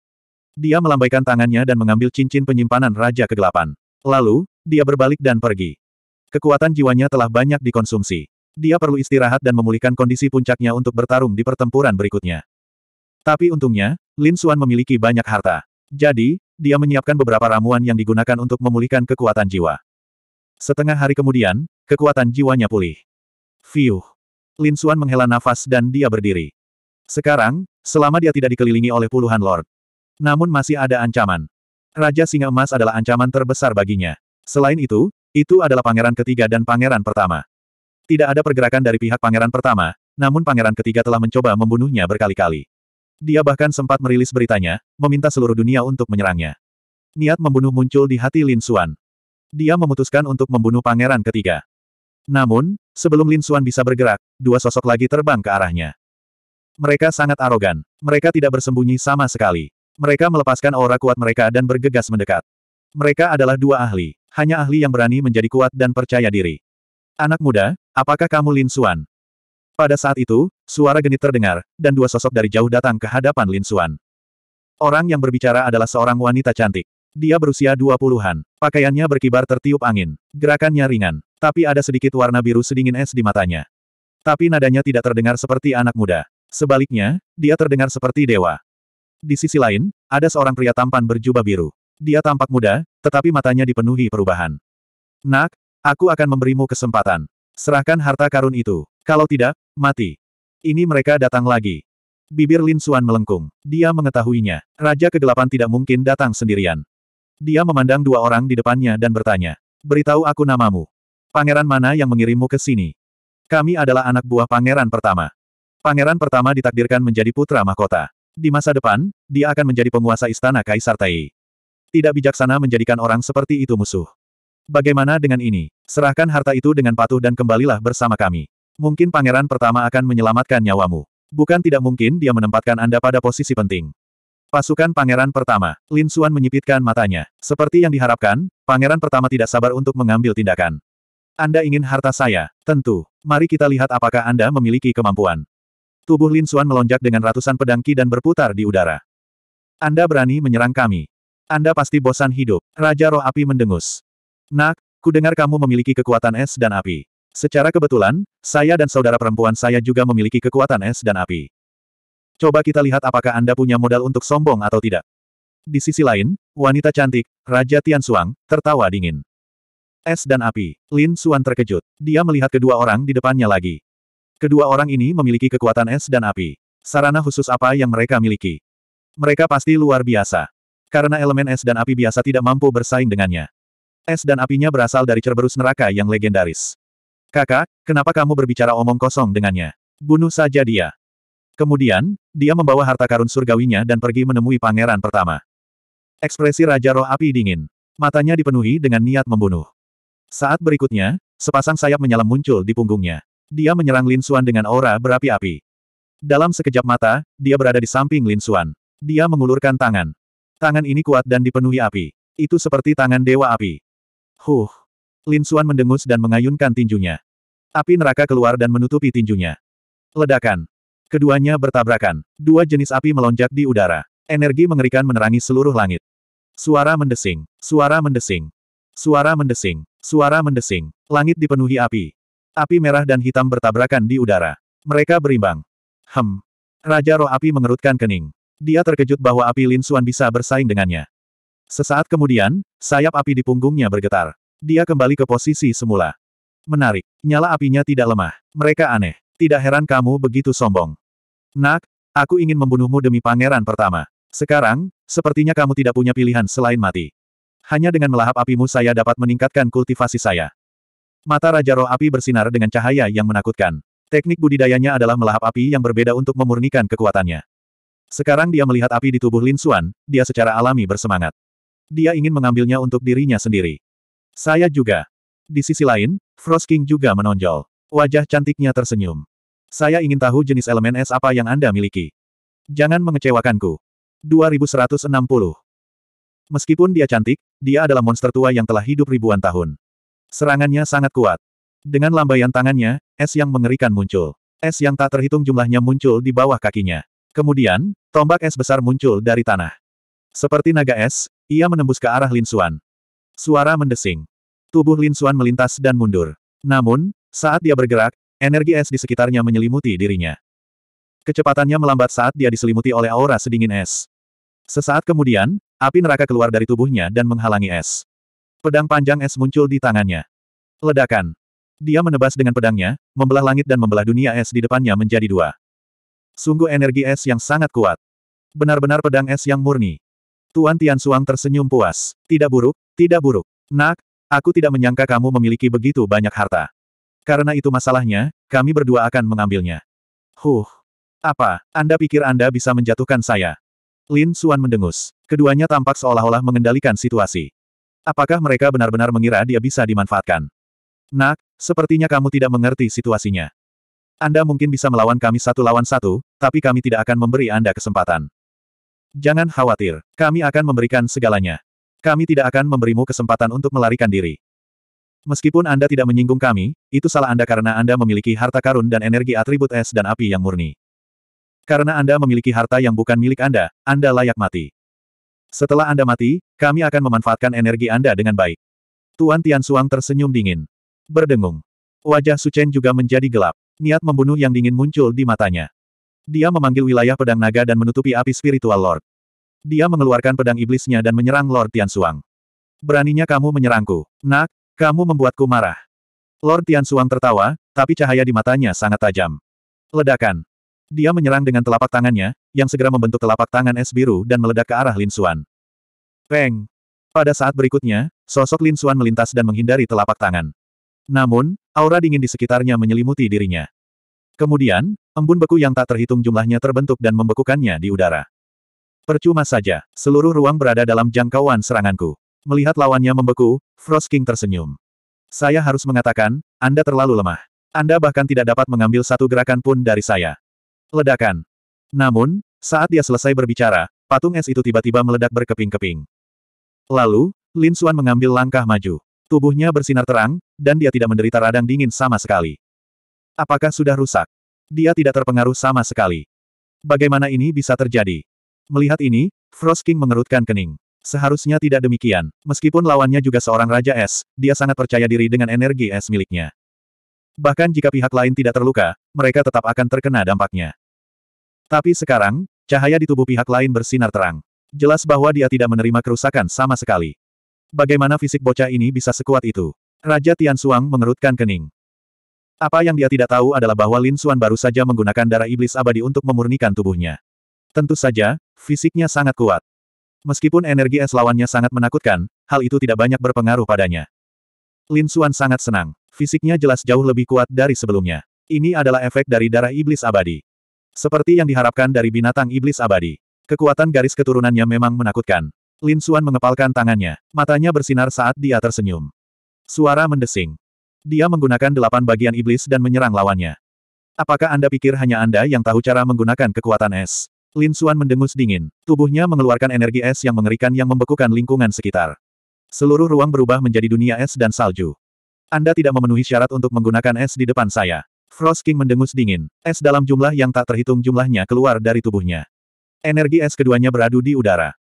Dia melambaikan tangannya dan mengambil cincin penyimpanan Raja Kegelapan. Lalu, dia berbalik dan pergi. Kekuatan jiwanya telah banyak dikonsumsi. Dia perlu istirahat dan memulihkan kondisi puncaknya untuk bertarung di pertempuran berikutnya. Tapi untungnya, Lin Xuan memiliki banyak harta. Jadi, dia menyiapkan beberapa ramuan yang digunakan untuk memulihkan kekuatan jiwa. Setengah hari kemudian, kekuatan jiwanya pulih. Fiuh. Lin Xuan menghela nafas dan dia berdiri. Sekarang, selama dia tidak dikelilingi oleh puluhan lord. Namun masih ada ancaman. Raja Singa Emas adalah ancaman terbesar baginya. Selain itu, itu adalah pangeran ketiga dan pangeran pertama. Tidak ada pergerakan dari pihak pangeran pertama, namun pangeran ketiga telah mencoba membunuhnya berkali-kali. Dia bahkan sempat merilis beritanya, meminta seluruh dunia untuk menyerangnya. Niat membunuh muncul di hati Lin Suan. Dia memutuskan untuk membunuh pangeran ketiga. Namun, sebelum Lin Suan bisa bergerak, dua sosok lagi terbang ke arahnya. Mereka sangat arogan. Mereka tidak bersembunyi sama sekali. Mereka melepaskan aura kuat mereka dan bergegas mendekat. Mereka adalah dua ahli. Hanya ahli yang berani menjadi kuat dan percaya diri. Anak muda, apakah kamu Lin Suan? Pada saat itu, suara genit terdengar, dan dua sosok dari jauh datang ke hadapan Lin Suan. Orang yang berbicara adalah seorang wanita cantik. Dia berusia dua puluhan. Pakaiannya berkibar tertiup angin. Gerakannya ringan. Tapi ada sedikit warna biru sedingin es di matanya. Tapi nadanya tidak terdengar seperti anak muda. Sebaliknya, dia terdengar seperti dewa. Di sisi lain, ada seorang pria tampan berjubah biru. Dia tampak muda, tetapi matanya dipenuhi perubahan. Nak, aku akan memberimu kesempatan. Serahkan harta karun itu. Kalau tidak, mati. Ini mereka datang lagi. Bibir Lin Suan melengkung. Dia mengetahuinya. Raja kegelapan tidak mungkin datang sendirian. Dia memandang dua orang di depannya dan bertanya. Beritahu aku namamu. Pangeran mana yang mengirimmu ke sini? Kami adalah anak buah pangeran pertama. Pangeran pertama ditakdirkan menjadi putra mahkota. Di masa depan, dia akan menjadi penguasa istana Kaisar Tai. Tidak bijaksana menjadikan orang seperti itu musuh. Bagaimana dengan ini? Serahkan harta itu dengan patuh dan kembalilah bersama kami. Mungkin pangeran pertama akan menyelamatkan nyawamu. Bukan tidak mungkin dia menempatkan Anda pada posisi penting. Pasukan pangeran pertama, Lin Xuan menyipitkan matanya. Seperti yang diharapkan, pangeran pertama tidak sabar untuk mengambil tindakan. Anda ingin harta saya? Tentu. Mari kita lihat apakah Anda memiliki kemampuan. Tubuh Lin Xuan melonjak dengan ratusan pedang ki dan berputar di udara. Anda berani menyerang kami. Anda pasti bosan hidup. Raja Roh Api mendengus. Nak, ku dengar kamu memiliki kekuatan es dan api. Secara kebetulan, saya dan saudara perempuan saya juga memiliki kekuatan es dan api. Coba kita lihat apakah Anda punya modal untuk sombong atau tidak. Di sisi lain, wanita cantik, Raja Tian Suang, tertawa dingin. Es dan api, Lin Suan terkejut. Dia melihat kedua orang di depannya lagi. Kedua orang ini memiliki kekuatan es dan api. Sarana khusus apa yang mereka miliki? Mereka pasti luar biasa. Karena elemen es dan api biasa tidak mampu bersaing dengannya. Es dan apinya berasal dari Cerberus neraka yang legendaris. Kakak, kenapa kamu berbicara omong kosong dengannya? Bunuh saja dia. Kemudian, dia membawa harta karun surgawinya dan pergi menemui pangeran pertama. Ekspresi Raja Roh Api dingin. Matanya dipenuhi dengan niat membunuh. Saat berikutnya, sepasang sayap menyala muncul di punggungnya dia menyerang Lin Xuan dengan aura berapi-api. Dalam sekejap mata, dia berada di samping Lin Xuan. Dia mengulurkan tangan. Tangan ini kuat dan dipenuhi api. Itu seperti tangan dewa api. Huh. Lin Xuan mendengus dan mengayunkan tinjunya. Api neraka keluar dan menutupi tinjunya. Ledakan. Keduanya bertabrakan. Dua jenis api melonjak di udara. Energi mengerikan menerangi seluruh langit. Suara mendesing. Suara mendesing. Suara mendesing. Suara mendesing. Langit dipenuhi api. Api merah dan hitam bertabrakan di udara. Mereka berimbang. Hem. Raja roh api mengerutkan kening. Dia terkejut bahwa api Lin Xuan bisa bersaing dengannya. Sesaat kemudian, sayap api di punggungnya bergetar. Dia kembali ke posisi semula. Menarik. Nyala apinya tidak lemah. Mereka aneh. Tidak heran kamu begitu sombong. Nak, aku ingin membunuhmu demi pangeran pertama. Sekarang, sepertinya kamu tidak punya pilihan selain mati. Hanya dengan melahap apimu saya dapat meningkatkan kultivasi saya. Mata Raja Roh Api bersinar dengan cahaya yang menakutkan. Teknik budidayanya adalah melahap api yang berbeda untuk memurnikan kekuatannya. Sekarang dia melihat api di tubuh Lin Suan, dia secara alami bersemangat. Dia ingin mengambilnya untuk dirinya sendiri. Saya juga. Di sisi lain, Frost King juga menonjol. Wajah cantiknya tersenyum. Saya ingin tahu jenis elemen es apa yang Anda miliki. Jangan mengecewakanku. 2160 Meskipun dia cantik, dia adalah monster tua yang telah hidup ribuan tahun. Serangannya sangat kuat. Dengan lambaian tangannya, es yang mengerikan muncul. Es yang tak terhitung jumlahnya muncul di bawah kakinya. Kemudian, tombak es besar muncul dari tanah. Seperti naga es, ia menembus ke arah Lin Xuan. Suara mendesing. Tubuh Lin Xuan melintas dan mundur. Namun, saat dia bergerak, energi es di sekitarnya menyelimuti dirinya. Kecepatannya melambat saat dia diselimuti oleh aura sedingin es. Sesaat kemudian, api neraka keluar dari tubuhnya dan menghalangi es. Pedang panjang es muncul di tangannya. Ledakan. Dia menebas dengan pedangnya, membelah langit dan membelah dunia es di depannya menjadi dua. Sungguh energi es yang sangat kuat. Benar-benar pedang es yang murni. Tuan Tian Suang tersenyum puas. Tidak buruk, tidak buruk. Nak, aku tidak menyangka kamu memiliki begitu banyak harta. Karena itu masalahnya, kami berdua akan mengambilnya. Huh. Apa, Anda pikir Anda bisa menjatuhkan saya? Lin Suan mendengus. Keduanya tampak seolah-olah mengendalikan situasi. Apakah mereka benar-benar mengira dia bisa dimanfaatkan? Nak, sepertinya kamu tidak mengerti situasinya. Anda mungkin bisa melawan kami satu lawan satu, tapi kami tidak akan memberi Anda kesempatan. Jangan khawatir, kami akan memberikan segalanya. Kami tidak akan memberimu kesempatan untuk melarikan diri. Meskipun Anda tidak menyinggung kami, itu salah Anda karena Anda memiliki harta karun dan energi atribut es dan api yang murni. Karena Anda memiliki harta yang bukan milik Anda, Anda layak mati. Setelah Anda mati, kami akan memanfaatkan energi Anda dengan baik. Tuan Tian Suang tersenyum dingin. Berdengung. Wajah Su Chen juga menjadi gelap. Niat membunuh yang dingin muncul di matanya. Dia memanggil wilayah pedang naga dan menutupi api spiritual Lord. Dia mengeluarkan pedang iblisnya dan menyerang Lord Tian Suang. Beraninya kamu menyerangku. Nak, kamu membuatku marah. Lord Tian Suang tertawa, tapi cahaya di matanya sangat tajam. Ledakan. Dia menyerang dengan telapak tangannya, yang segera membentuk telapak tangan es biru dan meledak ke arah Lin Xuan. Peng! Pada saat berikutnya, sosok Lin Xuan melintas dan menghindari telapak tangan. Namun, aura dingin di sekitarnya menyelimuti dirinya. Kemudian, embun beku yang tak terhitung jumlahnya terbentuk dan membekukannya di udara. Percuma saja, seluruh ruang berada dalam jangkauan seranganku. Melihat lawannya membeku, Frost King tersenyum. Saya harus mengatakan, Anda terlalu lemah. Anda bahkan tidak dapat mengambil satu gerakan pun dari saya. Ledakan. Namun, saat dia selesai berbicara, patung es itu tiba-tiba meledak berkeping-keping. Lalu, Lin Suan mengambil langkah maju. Tubuhnya bersinar terang, dan dia tidak menderita radang dingin sama sekali. Apakah sudah rusak? Dia tidak terpengaruh sama sekali. Bagaimana ini bisa terjadi? Melihat ini, Frost King mengerutkan kening. Seharusnya tidak demikian. Meskipun lawannya juga seorang Raja Es, dia sangat percaya diri dengan energi es miliknya. Bahkan jika pihak lain tidak terluka, mereka tetap akan terkena dampaknya. Tapi sekarang, cahaya di tubuh pihak lain bersinar terang. Jelas bahwa dia tidak menerima kerusakan sama sekali. Bagaimana fisik bocah ini bisa sekuat itu? Raja Tian Suang mengerutkan kening. Apa yang dia tidak tahu adalah bahwa Lin Suan baru saja menggunakan darah iblis abadi untuk memurnikan tubuhnya. Tentu saja, fisiknya sangat kuat. Meskipun energi es lawannya sangat menakutkan, hal itu tidak banyak berpengaruh padanya. Lin Suan sangat senang. Fisiknya jelas jauh lebih kuat dari sebelumnya. Ini adalah efek dari darah iblis abadi. Seperti yang diharapkan dari binatang iblis abadi. Kekuatan garis keturunannya memang menakutkan. Lin Suan mengepalkan tangannya. Matanya bersinar saat dia tersenyum. Suara mendesing. Dia menggunakan delapan bagian iblis dan menyerang lawannya. Apakah Anda pikir hanya Anda yang tahu cara menggunakan kekuatan es? Lin Suan mendengus dingin. Tubuhnya mengeluarkan energi es yang mengerikan yang membekukan lingkungan sekitar. Seluruh ruang berubah menjadi dunia es dan salju. Anda tidak memenuhi syarat untuk menggunakan es di depan saya. Frost King mendengus dingin. Es dalam jumlah yang tak terhitung jumlahnya keluar dari tubuhnya. Energi es keduanya beradu di udara.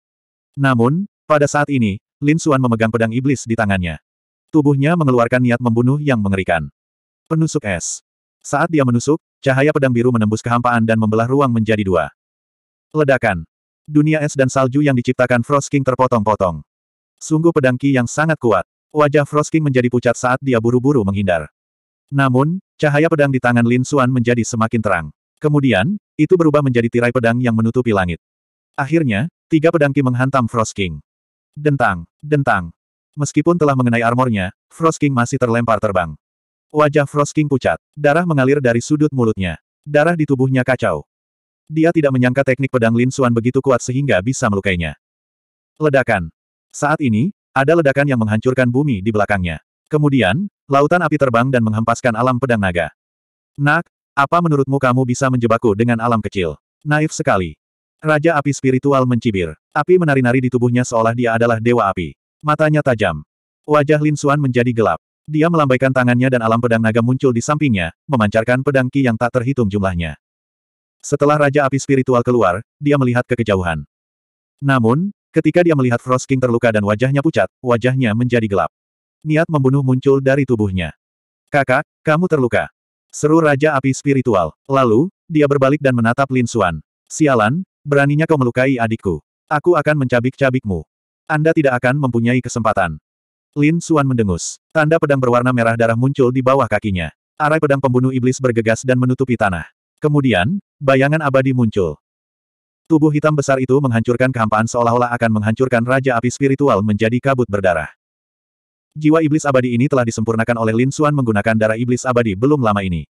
Namun, pada saat ini, Lin Xuan memegang pedang iblis di tangannya. Tubuhnya mengeluarkan niat membunuh yang mengerikan. Penusuk es. Saat dia menusuk, cahaya pedang biru menembus kehampaan dan membelah ruang menjadi dua. Ledakan. Dunia es dan salju yang diciptakan Frost King terpotong-potong. Sungguh pedang Ki yang sangat kuat. Wajah Frost King menjadi pucat saat dia buru-buru menghindar. Namun, cahaya pedang di tangan Lin Suan menjadi semakin terang. Kemudian, itu berubah menjadi tirai pedang yang menutupi langit. Akhirnya, tiga pedang Ki menghantam Frost King. Dentang, dentang. Meskipun telah mengenai armornya, Frost King masih terlempar terbang. Wajah Frost King pucat, darah mengalir dari sudut mulutnya. Darah di tubuhnya kacau. Dia tidak menyangka teknik pedang Lin Suan begitu kuat sehingga bisa melukainya. Ledakan. Saat ini, ada ledakan yang menghancurkan bumi di belakangnya. Kemudian, lautan api terbang dan menghempaskan alam pedang naga. Nak, apa menurutmu kamu bisa menjebakku dengan alam kecil? Naif sekali. Raja api spiritual mencibir. Api menari-nari di tubuhnya seolah dia adalah dewa api. Matanya tajam. Wajah Lin Xuan menjadi gelap. Dia melambaikan tangannya dan alam pedang naga muncul di sampingnya, memancarkan pedang ki yang tak terhitung jumlahnya. Setelah Raja Api Spiritual keluar, dia melihat ke kejauhan. Namun, Ketika dia melihat Frost King terluka dan wajahnya pucat, wajahnya menjadi gelap. Niat membunuh muncul dari tubuhnya. Kakak, kamu terluka. Seru Raja Api Spiritual. Lalu, dia berbalik dan menatap Lin Xuan. Sialan, beraninya kau melukai adikku. Aku akan mencabik-cabikmu. Anda tidak akan mempunyai kesempatan. Lin Xuan mendengus. Tanda pedang berwarna merah darah muncul di bawah kakinya. Arai pedang pembunuh iblis bergegas dan menutupi tanah. Kemudian, bayangan abadi muncul. Tubuh hitam besar itu menghancurkan kehampaan seolah-olah akan menghancurkan Raja Api Spiritual menjadi kabut berdarah. Jiwa iblis abadi ini telah disempurnakan oleh Lin Xuan menggunakan darah iblis abadi belum lama ini.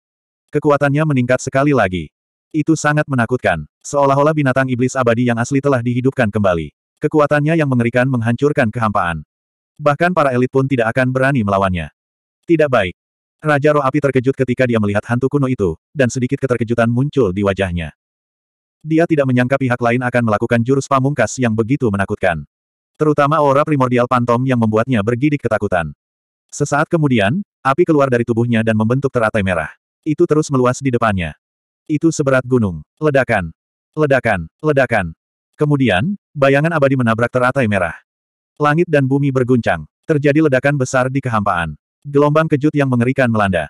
Kekuatannya meningkat sekali lagi. Itu sangat menakutkan. Seolah-olah binatang iblis abadi yang asli telah dihidupkan kembali. Kekuatannya yang mengerikan menghancurkan kehampaan. Bahkan para elit pun tidak akan berani melawannya. Tidak baik. Raja roh api terkejut ketika dia melihat hantu kuno itu, dan sedikit keterkejutan muncul di wajahnya. Dia tidak menyangka pihak lain akan melakukan jurus pamungkas yang begitu menakutkan. Terutama aura primordial pantom yang membuatnya bergidik ketakutan. Sesaat kemudian, api keluar dari tubuhnya dan membentuk teratai merah. Itu terus meluas di depannya. Itu seberat gunung. Ledakan. Ledakan. Ledakan. Kemudian, bayangan abadi menabrak teratai merah. Langit dan bumi berguncang. Terjadi ledakan besar di kehampaan. Gelombang kejut yang mengerikan melanda.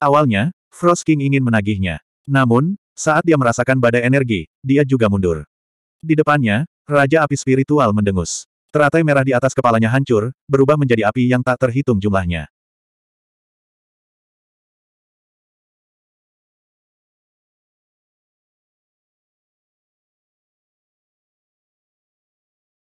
Awalnya, Frost King ingin menagihnya. Namun, saat dia merasakan badai energi, dia juga mundur. Di depannya, Raja Api Spiritual mendengus. Teratai merah di atas kepalanya hancur, berubah menjadi api yang tak terhitung jumlahnya.